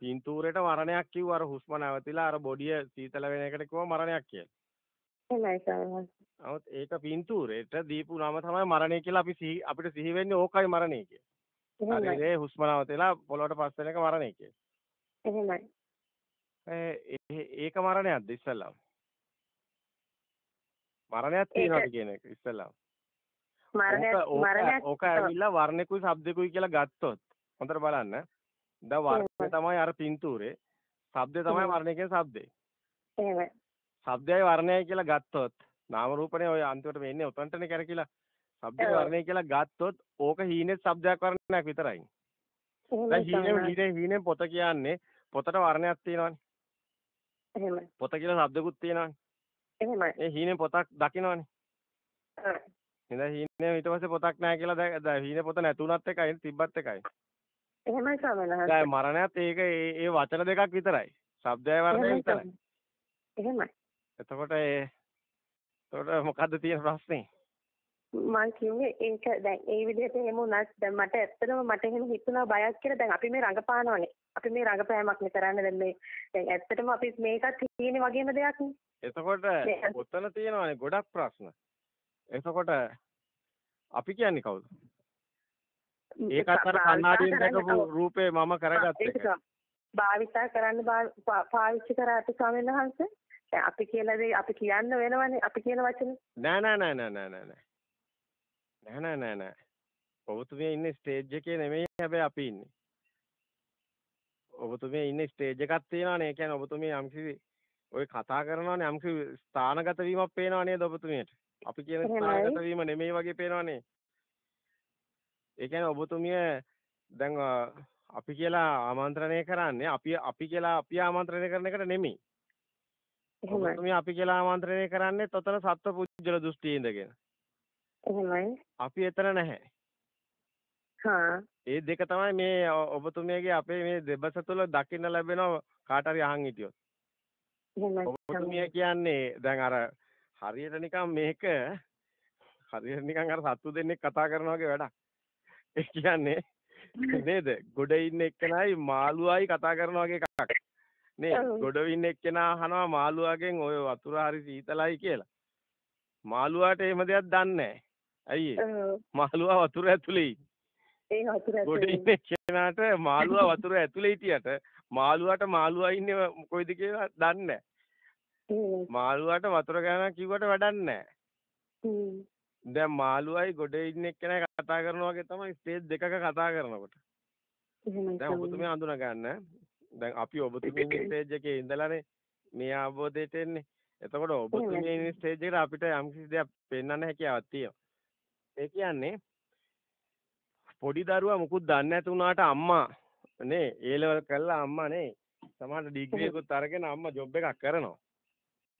පින්තූරයට මරණයක් කිව්ව අර හුස්ම නැවතිලා අර බොඩිය සීතල වෙන එකට කිව්ව මරණයක් කියලා. එහෙමයි ඒක පින්තූරයට දීපු නම තමයි මරණය කියලා අපි අපිට සිහි වෙන්නේ ඕකයි මරණය කියලා. ශරීරයේ හුස්ම නැවතිලා පොළොවට පස් වෙන එක මරණය කියලා. එහෙමයි. ඒක මරණයක්ද ඉස්සල්ලාම? මරණයක් තියනවාද කියන එක ඉස්සල්ලාම? මරණයක් ඕක ඇවිල්ලා වර්ණෙකුයි ශබ්දෙකුයි කියලා ගත්තොත් හොඳට බලන්න දැන් වර්ණය තමයි අර පින්තූරේ ශබ්දය තමයි වර්ණය කියන්නේ ශබ්දේ එහෙමයි ශබ්දයයි වර්ණයයි කියලා ගත්තොත් නාම රූපනේ ඔය අන්තිමට මේ ඉන්නේ උතන්ටනේ කරකිලා ශබ්ද වර්ණය කියලා ගත්තොත් ඕක හීනේ ශබ්දයක් වර්ණයක් විතරයි දැන් හීනේ හීනේ හීනේ පොත කියන්නේ පොතට වර්ණයක් තියෙනවනේ එහෙමයි පොත කියලා શબ્දකුත් තියෙනවනේ එහෙමයි ඒ හීනේ පොතක් දකින්නවනේ නේද හීනේ ඊට පස්සේ පොතක් නැහැ කියලා දැන් හීනේ පොත නැතුණත් එකයි තිබ්බත් එකයි එහෙමයි සමනහස දැන් මරණයත් ඒක ඒ වචන දෙකක් විතරයි ශබ්දය වර්ණය විතරයි එහෙමයි එතකොට ඒ එතකොට මොකද්ද තියෙන ප්‍රශ්නේ මම කියන්නේ ඒක දැන් ඒ විදිහට එහෙම වුණත් දැන් මට ඇත්තටම මට එහෙම හිතුණා බයක් කියලා දැන් අපි මේ රඟපානවනේ. අපි මේ රඟපෑමක් නේ කරන්නේ දැන් මේ දැන් ඇත්තටම අපි මේකත් තියෙන වගේම දෙයක් නේ. එතකොට ඔතන තියෙනවානේ ගොඩක් ප්‍රශ්න. එතකොට අපි කියන්නේ කවුද? ඒකත් අර කන්නාඩියෙන් දැකපු රූපේ මම කරගත්ත එක. භාවිතා කරන්න පාවිච්චි කරාට ස්වාමීන් වහන්සේ. දැන් අපි කියලා දේ අපි කියන්න වෙනවනේ අපි කියන වචනේ. නෑ නෑ නෑ නෑ නෑ නෑ. නෑ නෑ නෑ නෑ. ඔබතුමිය ඉන්නේ ස්ටේජ් එකේ නෙමෙයි හැබැයි අපි ඉන්නේ. ඔබතුමිය ඉන්නේ ස්ටේජ් එකක් තියෙනවානේ. ඒ කියන්නේ ඔබතුමිය යම්කිසි ඔය කතා කරනවානේ යම්කිසි ස්ථානගත වීමක් පේනවා නේද ඔබතුමියට? අපි කියන ස්ථානගත වීම නෙමෙයි වගේ පේනවනේ. ඒ කියන්නේ ඔබතුමිය දැන් අපි කියලා ආමන්ත්‍රණය කරන්නේ අපි අපි කියලා අපි ආමන්ත්‍රණය කරන එකට නෙමෙයි. ඔබතුමිය අපි කියලා ආමන්ත්‍රණය කරන්නේ තොතන සත්ව පුජ්‍යල දෘෂ්ටියේ ඉඳගෙන. එහෙමයි. අපි එතන නැහැ. හා ඒ දෙක තමයි මේ ඔබතුමියගේ අපේ මේ දෙබස තුළ දකින්න ලැබෙනවා කාට හරි අහන් හිටියොත්. ඔබතුමිය කියන්නේ දැන් අර හරියට නිකන් මේක හරියට නිකන් අර සත්තු දෙන්නෙක් කතා කරනවා වගේ වැඩක්. ඒ කියන්නේ නේද? ගොඩ ඉන්න එක්කනයි මාළුවායි කතා කරනවා වගේ එකක්. නේ ගොඩ ඉන්න එක්කෙනා අහනවා මාළුවාගෙන් ඔය වතුර හරි සීතලයි කියලා. මාළුවාට එහෙම දෙයක් දන්නේ නැහැ. ඇයි මාළුවා වතුර ඇතුලේ ඒ වතුර ඇතුලේ ගොඩ ඉන්න එක්කෙනාට මාළුවා වතුර ඇතුලේ හිටියට මාළුවාට මාළුවා ඉන්නේ කොයිද කියලා දන්නේ නැහැ. මාළුවාට වතුර ගානක් කිව්වට වැඩක් නැහැ. දැන් මාළුවයි ගොඩේ ඉන්න එක්කෙනා කතා කරනවා වගේ තමයි ස්ටේජ් දෙකක කතා කරනකොට. දැන් ඔබතුමිය අඳුන ගන්න. දැන් අපි ඔබතුමියගේ ස්ටේජ් එකේ ඉඳලානේ මේ අවබෝධයට එන්නේ. එතකොට ඔබතුමියගේ ස්ටේජ් එකට අපිට යම් කිසි දෙයක් පෙන්වන්න හැකියාවක් තියෙනවා. ඒ කියන්නේ පොඩි දරුවා මුකුත් දන්නේ නැති වුණාට අම්මා නේ ඒ ලෙවල් කරලා අම්මා නේ සමහර ඩිග්‍රී එකකුත් අරගෙන අම්මා ජොබ් එකක් කරනවා.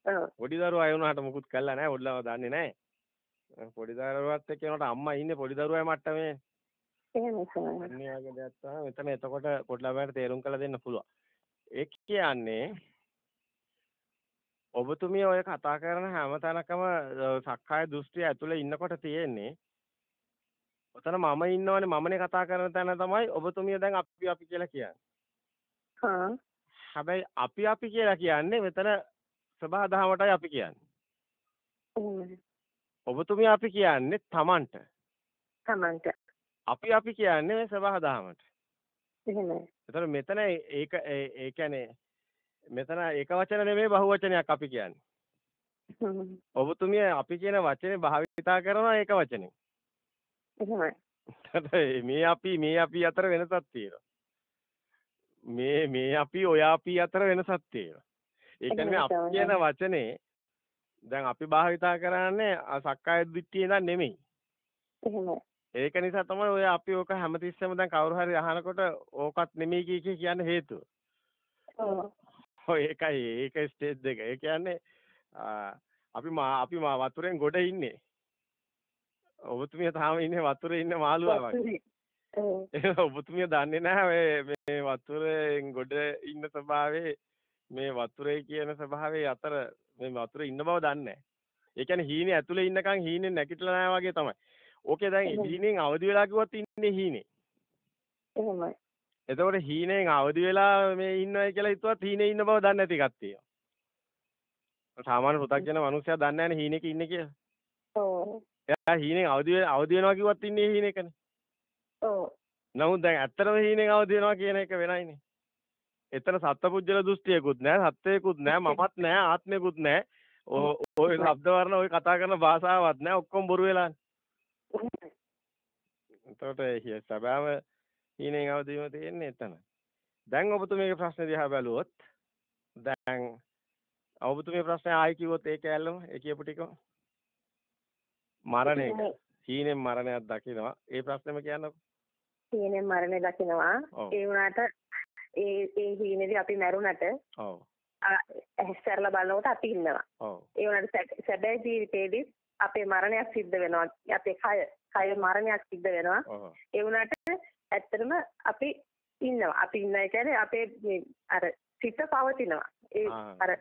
පොඩි දරුවා අය වුණාට මුකුත් කළා නැහැ. ඔල්ලව දන්නේ නැහැ. පොඩි දරුවාත් එක්ක එනකොට අම්මා ඉන්නේ පොඩි දරුවායි මට්ටමේ. එහෙමයි සර්. අන්නේ වගේ දෙයක් තමයි මෙතන එතකොට පොඩි ළමයට තේරුම් කරලා දෙන්න පුළුවන්. ඒ කියන්නේ ඔබතුමිය ඔය කතා කරන හැම තැනකම සක්කාය දෘෂ්ටිය ඇතුලේ ඉන්නකොට තියෙන්නේ ඔතන මම ඉන්නවනේ මමනේ කතා කරන තැන තමයි ඔබතුමිය දැන් අපි අපි කියලා කියන්නේ. හැබැයි අපි අපි කියලා කියන්නේ මෙතන සබහා දහමටයි අපි කියන්නේ. ඔබතුමිය අපි කියන්නේ තමන්ට. තමන්ට. අපි අපි කියන්නේ මේ සබහා දහමට. එහෙමයි. ඒතර මෙතන ඒක ඒ කියන්නේ මෙතන ඒක වචන නෙමෙයි බහුවචනයක් අපි කියන්නේ. ඔබතුමිය අපි කියන වචනේ භාවිතා කරන ඒක වචනේ. එහෙමයි. මේ අපි මේ අපි අතර වෙනසක් තියෙනවා. මේ මේ අපි ඔය අපි අතර වෙනසක් තියෙනවා. ඒ කියන්නේ අපි කියන වචනේ දැන් අපි භාවිතා කරන්නේ සක්කාය දිට්ඨිය ඉඳන් නෙමෙයි. එහෙමයි. ඒක නිසා තමයි ඔය අපි ඕක හැමතිස්සෙම දැන් කවුරු හරි අහනකොට ඕකත් නෙමෙයි කිය කිය කියන්න හේතුව. ඔව්. ඒකයි ඒක ස්ටේජ් දෙක. ඒ කියන්නේ අපි මා අපි මා වතුරෙන් ගොඩ ඉන්නේ. ඔබතුමිය තාම ඉන්නේ වතුරේ ඉන්න මාළුවා වගේ. ඔව්. ඔබතුමිය දන්නේ නැහැ මේ වතුරෙන් ගොඩ ඉන්න ස්වභාවයේ මේ වතුරේ කියන ස්වභාවයේ අතර මේ වතුරේ ඉන්න බව දන්නේ නැහැ. ඒ කියන්නේ හීනේ ඇතුලේ ඉන්නකන් හීනේ නැගිටලා නැහැ වගේ තමයි. ඕකේ දැන් හීනෙන් අවදි වෙලා කිව්වොත් ඉන්නේ හීනේ. එහෙමයි. එතකොට හීනෙන් අවදි වෙලා මේ ඉන්නවයි කියලා හිතුවත් හීනේ ඉන්න බව දන්නේ නැති එකක් තියෙනවා. සාමාන්‍ය පෘථග්ජන මිනිස්සයා දන්නේ නැහැ හීනෙක ඉන්නේ කියලා. ඔව්. එයා හීනෙන් අවදි අවදි වෙනවා කිව්වත් ඉන්නේ හීනෙකනේ. ඔව්. නමුත් දැන් ඇත්තටම හීනෙන් අවදි වෙනවා කියන එක වෙනයිනේ. එතන සත්පුජ්‍යල දෘෂ්ටියකුත් නැහැ, සත්‍යයකුත් නැහැ, මමත් නැහැ, ආත්මයකුත් නැහැ. ඔය શબ્ද වර්ණ ඔය කතා කරන භාෂාවක් නැහැ, ඔක්කොම බොරු වෙලානේ. එතකොට ඒ සබාව හීනෙන් අවදීම තියෙන්නේ එතන. දැන් ඔබතුමීගේ ප්‍රශ්නේ දිහා බැලුවොත් දැන් ඔබතුමී ප්‍රශ්නේ ආයි කිව්වොත් ඒක ඇල්ලම ඒ කියපු ටික මරණයක හීනෙන් මරණයක් දකිනවා. ඒ ප්‍රශ්නේම කියන්නකෝ. හීනෙන් මරණය දකිනවා. ඒ වුණාට ඒ ඒ හීනේදී අපි මැරුණට ඔව් ඇහැස්සරලා බලනකොට අපි ඉන්නවා. ඔව්. ඒ වුණාට සැබෑ ජීවිතේදී අපේ මරණයක් සිද්ධ වෙනවා. අපේ කය කය මරණයක් සිද්ධ වෙනවා. ඒ වුණාට ඇත්තටම අපි ඉන්නවා. අපි ඉන්නයි කියන්නේ අපේ මේ අර සිත පවතිනවා. ඒ අර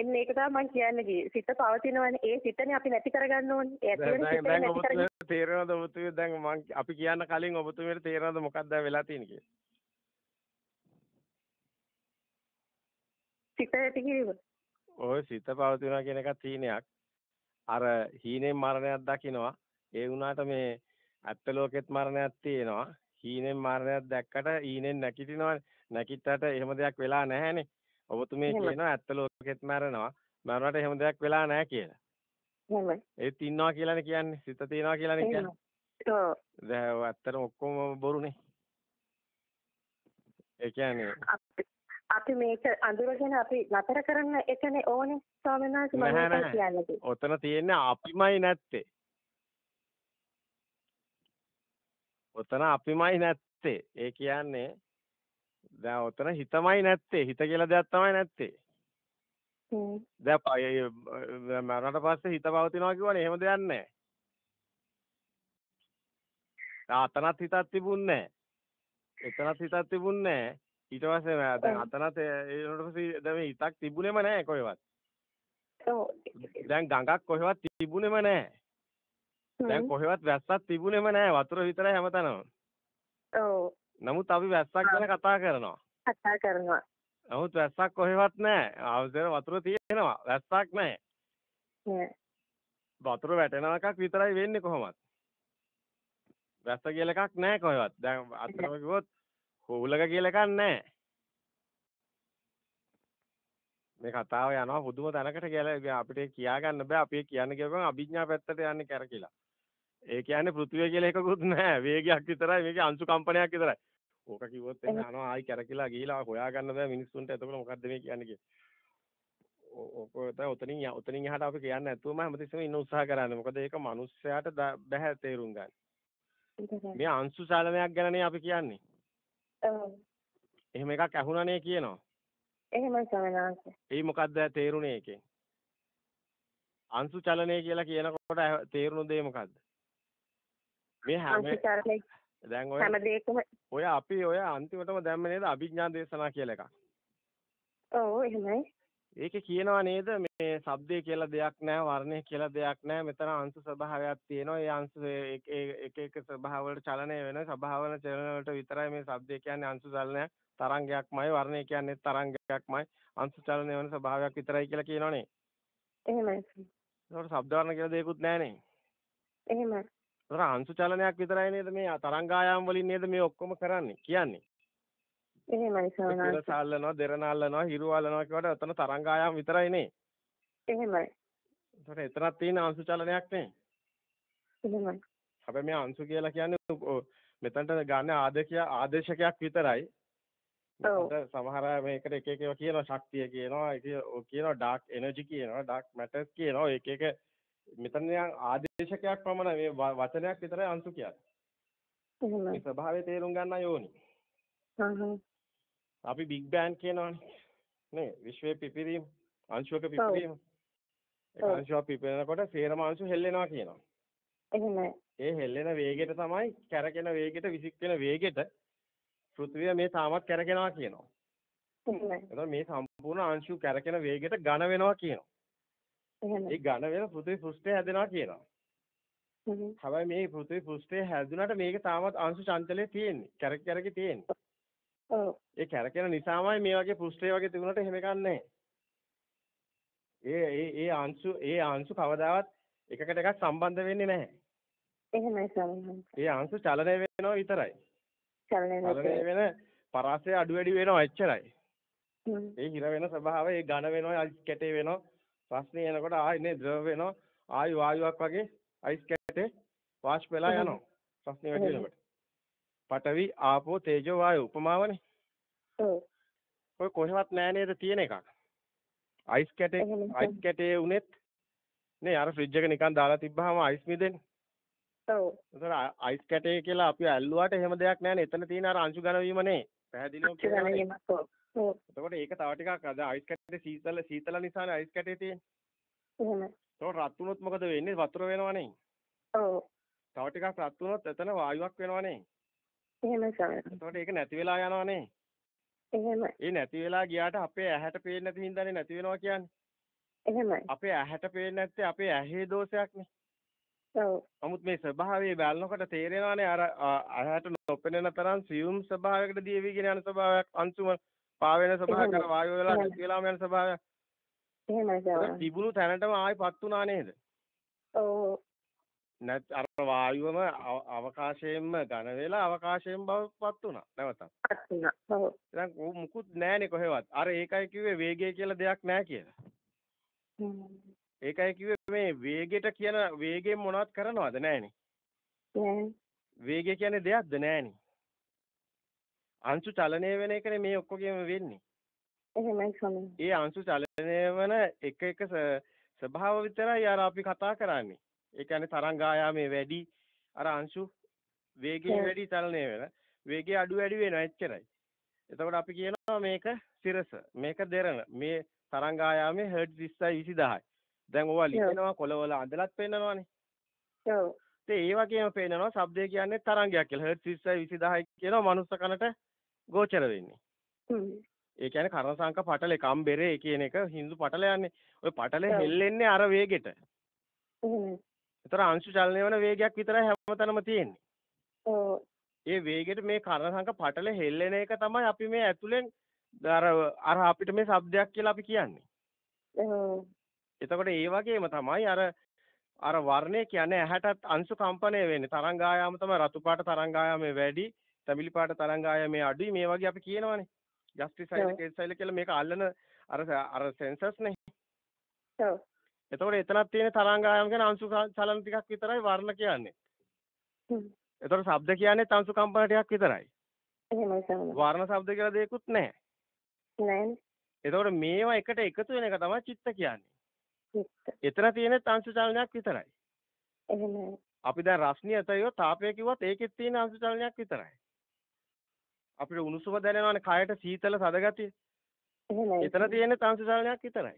එන්න ඒක තමයි මම කියන්නේ සිත පවතිනවනේ ඒ සිතනේ අපි නැති කරගන්න ඕනේ ඒ ඇතුළේ දැන් ඔබතුමීට තේරෙනවද ඔබතුමී දැන් මම අපි කියන්න කලින් ඔබතුමීට තේරෙනවද මොකක්ද වෙලා තියෙන්නේ කියලා සිත ඇති කිරීම. ඔය සිත පවතිනවා කියන එකත් හීනයක්. අර හීනෙන් මරණයක් දකිනවා. ඒ වුණාට මේ ඇත්ත ලෝකෙත් මරණයක් තියෙනවා. හීනෙන් මරණයක් දැක්කට හීනෙන් නැකිටිනවා. නැකිටට එහෙම දෙයක් වෙලා නැහැනේ. ඔබතුමේ කියනවා ඇත්ත ලෝකෙත් මරනවා. මරණට එහෙම දෙයක් වෙලා නැහැ කියලා. එහෙමයි. ඒත් ඉන්නවා කියලානේ කියන්නේ. සිත තියෙනවා කියලානේ කියන්නේ. ඔව්. දැන් ඔක්කොම බොරුනේ. ඒ කියන්නේ අපි මේක අඳුරගෙන අපි නතර කරන්න එකනේ ඕනේ ස්වාමීන් වහන්සේ මම කියන්නේ. ඔතන තියෙන්නේ අපිමයි නැත්තේ. ඔතන අපිමයි නැත්තේ. ඒ කියන්නේ දැන් ඔතන හිතමයි නැත්තේ. හිත කියලා දෙයක් තමයි නැත්තේ. දැන් මරණට පස්සේ හිත පවතිනවා කියවනේ එහෙම දෙයක් නැහැ. ආතනත් හිතක් තිබුණේ නැහැ. එතනත් හිතක් තිබුණේ නැහැ. ඊට පස්සේ මම දැන් අතනත් ඒනට පස්සේ දැන් මේ හිතක් තිබුණේම නැහැ කොහෙවත්. දැන් ගඟක් කොහෙවත් තිබුණේම නැහැ. දැන් කොහෙවත් වැස්සක් තිබුණේම නැහැ. වතුර විතරයි හැමතැනම. ඔව්. නමුත් අපි වැස්සක් ගැන කතා කරනවා. කතා කරනවා. නමුත් වැස්සක් කොහෙවත් නැහැ. අවසර වතුර තියෙනවා. වැස්සක් නැහැ. වතුර වැටෙන එකක් විතරයි වෙන්නේ කොහොමත්. වැස්ස කියලා එකක් නැහැ කොහෙවත්. දැන් අතනම කිව්වොත් හුලක කියලා එකක් නැහැ. මේ කතාව යනවා පුදුම තැනකට කියලා අපිට කියා ගන්න බෑ. අපි කියන්න ගියපම අභිඥා පැත්තට යන්නේ කැරකිලා. ඒ කියන්නේ පෘථිවිය කියලා එකකුත් නැහැ. වේගයක් විතරයි මේකේ අංශු කම්පනයක් විතරයි. ඕක කිව්වොත් එන්න යනවා ආයි කැරකිලා ගිහිලා හොයා ගන්න බෑ මිනිස්සුන්ට. එතකොට මොකද්ද මේ කියන්නේ කියලා. ඔක උතනින් උතනින් එහාට අපි කියන්නේ නැතුවම හැමතිස්සෙම ඉන්න උත්සාහ කරන්නේ. මොකද ඒක මිනිස්සයාට බෑ තේරුම් ගන්න. මේ අංශු සාලනයක් ගැනනේ අපි කියන්නේ. එහෙම එකක් ඇහුණනේ කියනවා. එහෙමයි සමනාංශ. ඒ මොකද්ද තේරුණේ එකෙන්? අංශු චලනය කියලා කියනකොට තේරුණු දේ මොකද්ද? මේ හැම දැන් ඔය හැම දෙයකම ඔය අපි ඔය අන්තිමටම දැම්ම නේද අභිඥා දේශනා කියලා එකක්. ඔව් එහෙමයි. ඒකේ කියනවා නේද මේ ශබ්දය කියලා දෙයක් නැහැ වර්ණය කියලා දෙයක් නැහැ මෙතන අංශ ස්වභාවයක් තියෙනවා ඒ අංශ එක එක ස්වභාව වලට චලනය වෙන ස්වභාව වල චලන වලට විතරයි මේ ශබ්දය කියන්නේ අංශ චලනයක් තරංගයක්මයි වර්ණය කියන්නේ තරංගයක්මයි අංශ චලනය වෙන ස්වභාවයක් විතරයි කියලා කියනෝනේ එහෙමයි ඒකට ශබ්ද වර්ණ කියලා දෙයක්වත් නැහනේ එහෙමයි ඒතර අංශ චලනයක් විතරයි නේද මේ තරංගායම් වලින් නේද මේ ඔක්කොම කරන්නේ කියන්නේ එහෙමයි සවනාස. පෙර සාල්ලනවා, දෙරණ අල්ලනවා, හිරු අල්ලනවා කියවට ඔතන තරංගායම් විතරයිනේ. එහෙමයි. ඒතර එතනක් තියෙන අංශු චලනයක් නේ. එහෙමයි. හැබැයි මේ අංශු කියලා කියන්නේ මෙතනට ගන්න ආදේශය ආදේශකයක් විතරයි. සමහර මේකට එක එක ඒවා කියනවා ශක්තිය කියනවා කියනවා ඩාර්ක් එනර්ජි කියනවා ඩාර්ක් මැටර්ස් කියනවා එක එක මෙතන ආදේශකයක් පමණ මේ වචනයක් විතරයි අංශු කියන්නේ. මේ ස්වභාවය තේරුම් ගන්න යෝනි. අපි බිග් බෑන් කියනවනේ. නේ විශ්වයේ පිපිරීම අංශුවක පිපිරීම. ඒක අංශුව පිපෙනකොට සේරම අංශු හෙල්ලෙනවා කියනවා. එහෙමයි. ඒ හෙල්ලෙන වේගයට තමයි කැරකෙන වේගයට විසිකෙන වේගයට පෘථිවිය මේ තාමත් කැරකෙනවා කියනවා. එහෙමයි. එතකොට මේ සම්පූර්ණ අංශු කැරකෙන වේගයට ඝන වෙනවා කියනවා. ඒ ඝන වෙන පෘථිවි පෘෂ්ඨය හැදෙනවා කියනවා. හැබැයි මේ පෘථිවි පෘෂ්ඨය හැදුනට මේක තාමත් අංශු චංචලයේ තියෙන්නේ. කැරක කැරකේ තියෙන්නේ. ඒ කැරකෙන නිසාමයි මේ වගේ පෘෂ්ඨය වගේ තිබුණට එහෙම එකක් නැහැ. ඒ ඒ ඒ අංශු ඒ අංශු කවදාවත් එකකට එකක් සම්බන්ධ වෙන්නේ නැහැ. එහෙමයි ස්වාමීනි. ඒ අංශු චලනය වෙනවා විතරයි. චලනය වෙන පරාසය අඩු වැඩි වෙනවා එච්චරයි. ඒ හිර වෙන ස්වභාවය ඒ ඝන වෙනවා අයිස් කැටේ වෙනවා. ප්‍රශ්නේ එනකොට ආයේ ද්‍රව වෙනවා ආයු වායුවක් වගේ අයිස් කැටේ වාෂ්ප වෙලා යනවා. ප්‍රශ්නේ වැඩි වෙනකොට. පඨවි ආපෝ තේජෝ වායෝ උපමාවනේ. ඔව්. ඔය කොහෙවත් නෑ නේද තියෙන එකක්. අයිස් කැටේ අයිස් කැටේ උනේත් නේ අර ෆ්‍රිජ් එක නිකන් දාලා තිබ්බහම අයිස් මිදෙන්නේ. ඔව්. ඒතර අයිස් කැටේ කියලා අපි ඇල්ලුවාට එහෙම දෙයක් නෑනේ. එතන තියෙන අර අංශු ඝනවීමනේ. පැහැදිලිවම කියනවා. ඔව්. එතකොට ඒක තව ටිකක් අද අයිස් කැටේ සීතල සීතල නිසානේ අයිස් කැටේ තියෙන්නේ. එහෙමයි. ඒතකොට රත් වුණොත් මොකද වෙන්නේ? වතුර වෙනවනේ. ඔව්. තව ටිකක් රත් වුණොත් එතන වායුවක් වෙනවනේ. එහෙමයි ස්වාමීනි. එතකොට ඒක නැති වෙලා යනවනේ. එහෙමයි. ඒ නැති වෙලා ගියාට අපේ ඇහැට පේන්නේ නැති හින්දානේ නැති වෙනවා කියන්නේ. එහෙමයි. අපේ ඇහැට පේන්නේ නැත්තේ අපේ ඇහි දෝෂයක්නේ. ඔව්. නමුත් මේ ස්වභාවයේ බලනකොට තේරෙනවානේ අර ඇහැට නොපෙනෙන තරම් සියුම් ස්වභාවයකට දීවිගෙන යන ස්වභාවයක් අංශුම පාවෙන ස්වභාවයක් අර වායුව වෙලා නැති වෙලාම යන ස්වභාවයක්. එහෙමයි සාරා. තිබුණු තැනටම ආයිපත් උනා නේද? ඔව්. නැත් අර වායුවම අවකාශයෙන්ම ඝන වෙලා අවකාශයෙන් බවපත් වුණා නැවතත්. පත් වුණා. ඔව්. දැන් මුකුත් නැහනේ කොහෙවත්. අර ඒකයි කිව්වේ වේගය කියලා දෙයක් නැහැ කියලා. ඒකයි කිව්වේ මේ වේගෙට කියන වේගයෙන් මොනවත් කරනවද නැහනේ. වේගය කියන්නේ දෙයක්ද නැහනේ. අංශු චලනය වෙන එකනේ මේ ඔක්කොගෙම වෙන්නේ. එහෙමයි සමහරවිට. ඒ අංශු චලනය වෙන එක එක ස්වභාව විතරයි අර අපි කතා කරන්නේ. ඒ කියන්නේ තරංගායාමයේ වැඩි අර අංශු වේගයේ වැඩි චලනය වෙන වේගය අඩු වැඩි වෙනවා එච්චරයි. එතකොට අපි කියනවා මේක සිරස මේක දෙරණ මේ තරංගායාමයේ හර්ට් 20යි 20000යි. දැන් ඕවා ලියනවා කොළවල අඳලත් පෙන්නනවානේ. ඔව්. ඒ වගේම පෙන්නනවා ශබ්දය කියන්නේ තරංගයක් කියලා. හර්ට් 20යි 20000යි කියනවා මනුස්ස කනට ගෝචර වෙන්නේ. ඒ කියන්නේ කර්ණ සංක පටලේ කම්බරේ කියන එක Hindu පටල යන්නේ. ওই පටලේ හෙල්ලෙන්නේ අර වේගෙට. ඒතර අංශු චලනය වන වේගයක් විතරයි හැමතැනම තියෙන්නේ. ඒ වේගෙට මේ කර්ණසංක පටල හෙල්ලෙන එක තමයි අපි මේ ඇතුලෙන් අර අර අපිට මේ શબ્දයක් කියලා අපි කියන්නේ. එතකොට ඒ වගේම තමයි අර අර වර්ණය කියන්නේ ඇහැටත් අංශු කම්පණය වෙන්නේ. තරංගායාම තමයි රතු පාට තරංගායාමේ වැඩි, තැඹිලි පාට තරංගායාමේ අඩුයි. මේ වගේ අපි කියනවනේ. ජස්ටිස් සයිල කේස් සයිල කියලා මේක අල්ලන අර අර සෙන්සර්ස් නේ. ඔව්. එතකොට එතනක් තියෙන තරංගායම් කියන අංශු චලන ටිකක් විතරයි වර්ණ කියන්නේ. හ්ම්. එතකොට ශබ්ද කියන්නේ අංශු කම්පන ටිකක් විතරයි. එහෙමයි සමහරවිට. වර්ණ ශබ්ද කියලා දෙයක්වත් නැහැ. නැහැ. එතකොට මේවා එකට එකතු වෙන එක තමයි චිත්ත කියන්නේ. චිත්ත. එතන තියෙන අංශු චලනයක් විතරයි. එහෙමයි. අපි දැන් රස්නියතයෝ තාපය කිව්වත් ඒකෙත් තියෙන අංශු චලනයක් විතරයි. අපිට උණුසුම දැනෙනවානේ කයට සීතල සදගතිය. එහෙමයි. එතන තියෙන අංශු චලනයක් විතරයි.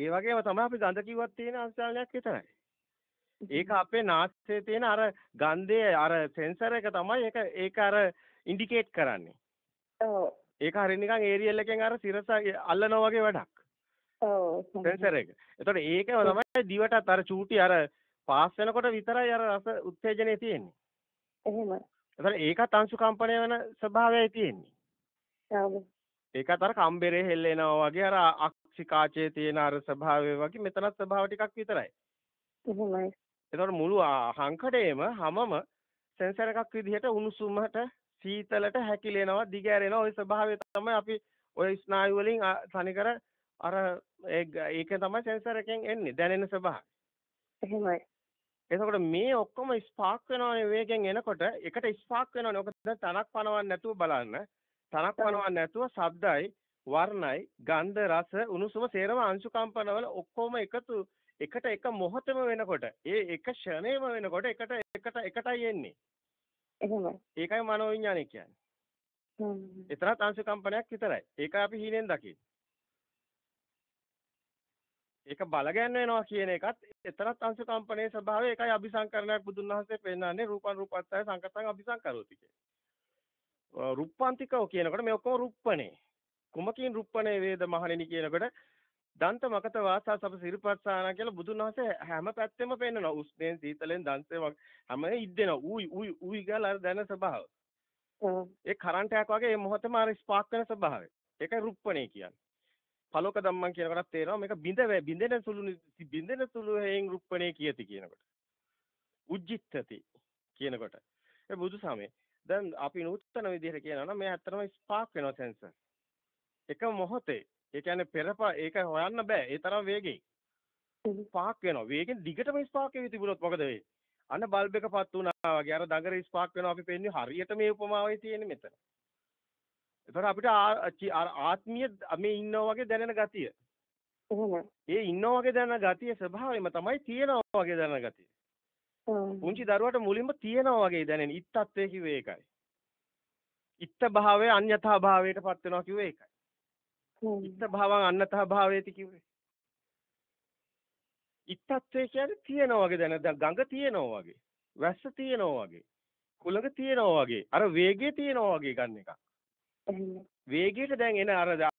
ඒ වගේම තමයි අපි ගඳ කිව්වත් තියෙන අංශාංශයක් විතරයි. ඒක අපේ නාස්යේ තියෙන අර ගන්ධයේ අර සෙන්සර් එක තමයි ඒක ඒක අර ඉන්ඩිකේට් කරන්නේ. ඔව්. ඒක හරිය නිකන් ඒරියල් එකෙන් අර සිරස අල්ලනවා වගේ වැඩක්. ඔව්. සෙන්සර් එක. එතකොට ඒකම තමයි දිවටත් අර චූටි අර පාස් වෙනකොට විතරයි අර රස උත්තේජනය තියෙන්නේ. එහෙම. එතකොට ඒකත් අංශු කම්පණය වෙන ස්වභාවයයි තියෙන්නේ. ඔව්. ඒකත් අර කම්බරේ හෙල්ලෙනවා වගේ අර පක්ෂිකාචයේ තියෙන අර ස්වභාවය වගේ මෙතනත් ස්වභාව ටිකක් විතරයි. එහෙමයි. ඒතකොට මුළු හංකඩේම හැමම සෙන්සර් එකක් විදිහට උණුසුමට සීතලට හැකිලෙනවා දිගෑරෙනවා ওই ස්වභාවය තමයි අපි ওই ස්නායු වලින් තනිකර අර ඒක තමයි සෙන්සර් එකෙන් එන්නේ දැනෙන ස්වභාවය. එහෙමයි. එතකොට මේ ඔක්කොම ස්පාක් වෙනවනේ වේගෙන් එනකොට එකට ස්පාක් වෙනවනේ. ඔක දැන් තනක් පනවන්නේ නැතුව බලන්න. තනක් පනවන්නේ නැතුව ශබ්දයි වර්ණයි, ගන්ධ, රස, උණුසුම සේරම අංශු කම්පනවල ඔක්කොම එකතු එකට එක මොහොතම වෙනකොට, ඒ එක ෂණයම වෙනකොට එකට එකට එකටයි එන්නේ. එහෙමයි. ඒකයි මනෝවිඤ්ඤාණය කියන්නේ. හ්ම්. ඒතරත් අංශු කම්පනයක් විතරයි. ඒක අපි හීනෙන් දකින්නේ. ඒක බලගන්න වෙනවා කියන එකත් එතරම් අංශ කම්පනයේ ස්වභාවය ඒකයි අபிසංකරණයක් බුදුන් වහන්සේ පෙන්නන්නේ රූපන් රූපත්තය සංකතං අபிසංකරෝති කිය. රුප්පාන්තිකව කියනකොට මේ ඔක්කොම රුප්පනේ. කුමකින් රුප්පණේ වේද මහණෙනි කියනකොට දන්ත මකත වාසා සබ සිරිපස්සාන කියලා බුදුන් වහන්සේ හැම පැත්තෙම පෙන්නනවා උස්නේ සීතලෙන් දන්තේ හැම ඉද්දෙනවා ඌයි ඌයි ඌයි ගාලා දැන ස්වභාව. ඒ කරන්ට් එකක් වගේ මේ මොහොතේම අර ස්පාක් වෙන ස්වභාවය. ඒකයි රුප්පණේ කියන්නේ. පලෝක ධම්මං කියනකොටත් තේරෙනවා මේක බිඳ බිඳෙන සුළු බිඳෙන සුළු හේන් රුප්පණේ කියති කියනකොට. උජ්ජිත්තති කියනකොට. ඒ බුදු සමය. දැන් අපි නූතන විදිහට කියනවා නම් මේ ඇත්තටම ස්පාක් වෙනවා සෙන්සර්. එක මොහොතේ ඒ කියන්නේ පෙරපා ඒක හොයන්න බෑ ඒ තරම් වේගෙයි ස්පාක් වෙනවා වේගෙන් දිගටම ස්පාක් වෙවි තිබුණොත් මොකද වෙන්නේ අන්න බල්බ් එක පත් වුණා වගේ අර දඟර ස්පාක් වෙනවා අපි පෙන්නේ හරියට මේ උපමාවයි තියෙන්නේ මෙතන ඒතර අපිට ආත්මීය මේ ඉන්නවා වගේ දැනෙන ගතිය ඒ ඉන්නවා වගේ දැනෙන ගතිය ස්වභාවයම තමයි තියෙනවා වගේ දැනෙන ගතිය පුංචි දරුවට මුලින්ම තියෙනවා වගේ දැනෙන ඉත්තත්වයේ කිව්වේ ඒකයි ඉත්ත භාවය අන්‍යථා භාවයට පත් වෙනවා කිව්වේ ඒකයි ඉත්ත භාවං අන්නතහ භාවේති කිව්වේ. ඉත්තත්වේ කියන්නේ තියෙනවා වගේ දැන ගඟ තියෙනවා වගේ. වැස්ස තියෙනවා වගේ. කුලඟ තියෙනවා වගේ. අර වේගය තියෙනවා වගේ ගන්න එක. වේගයට දැන් එන අර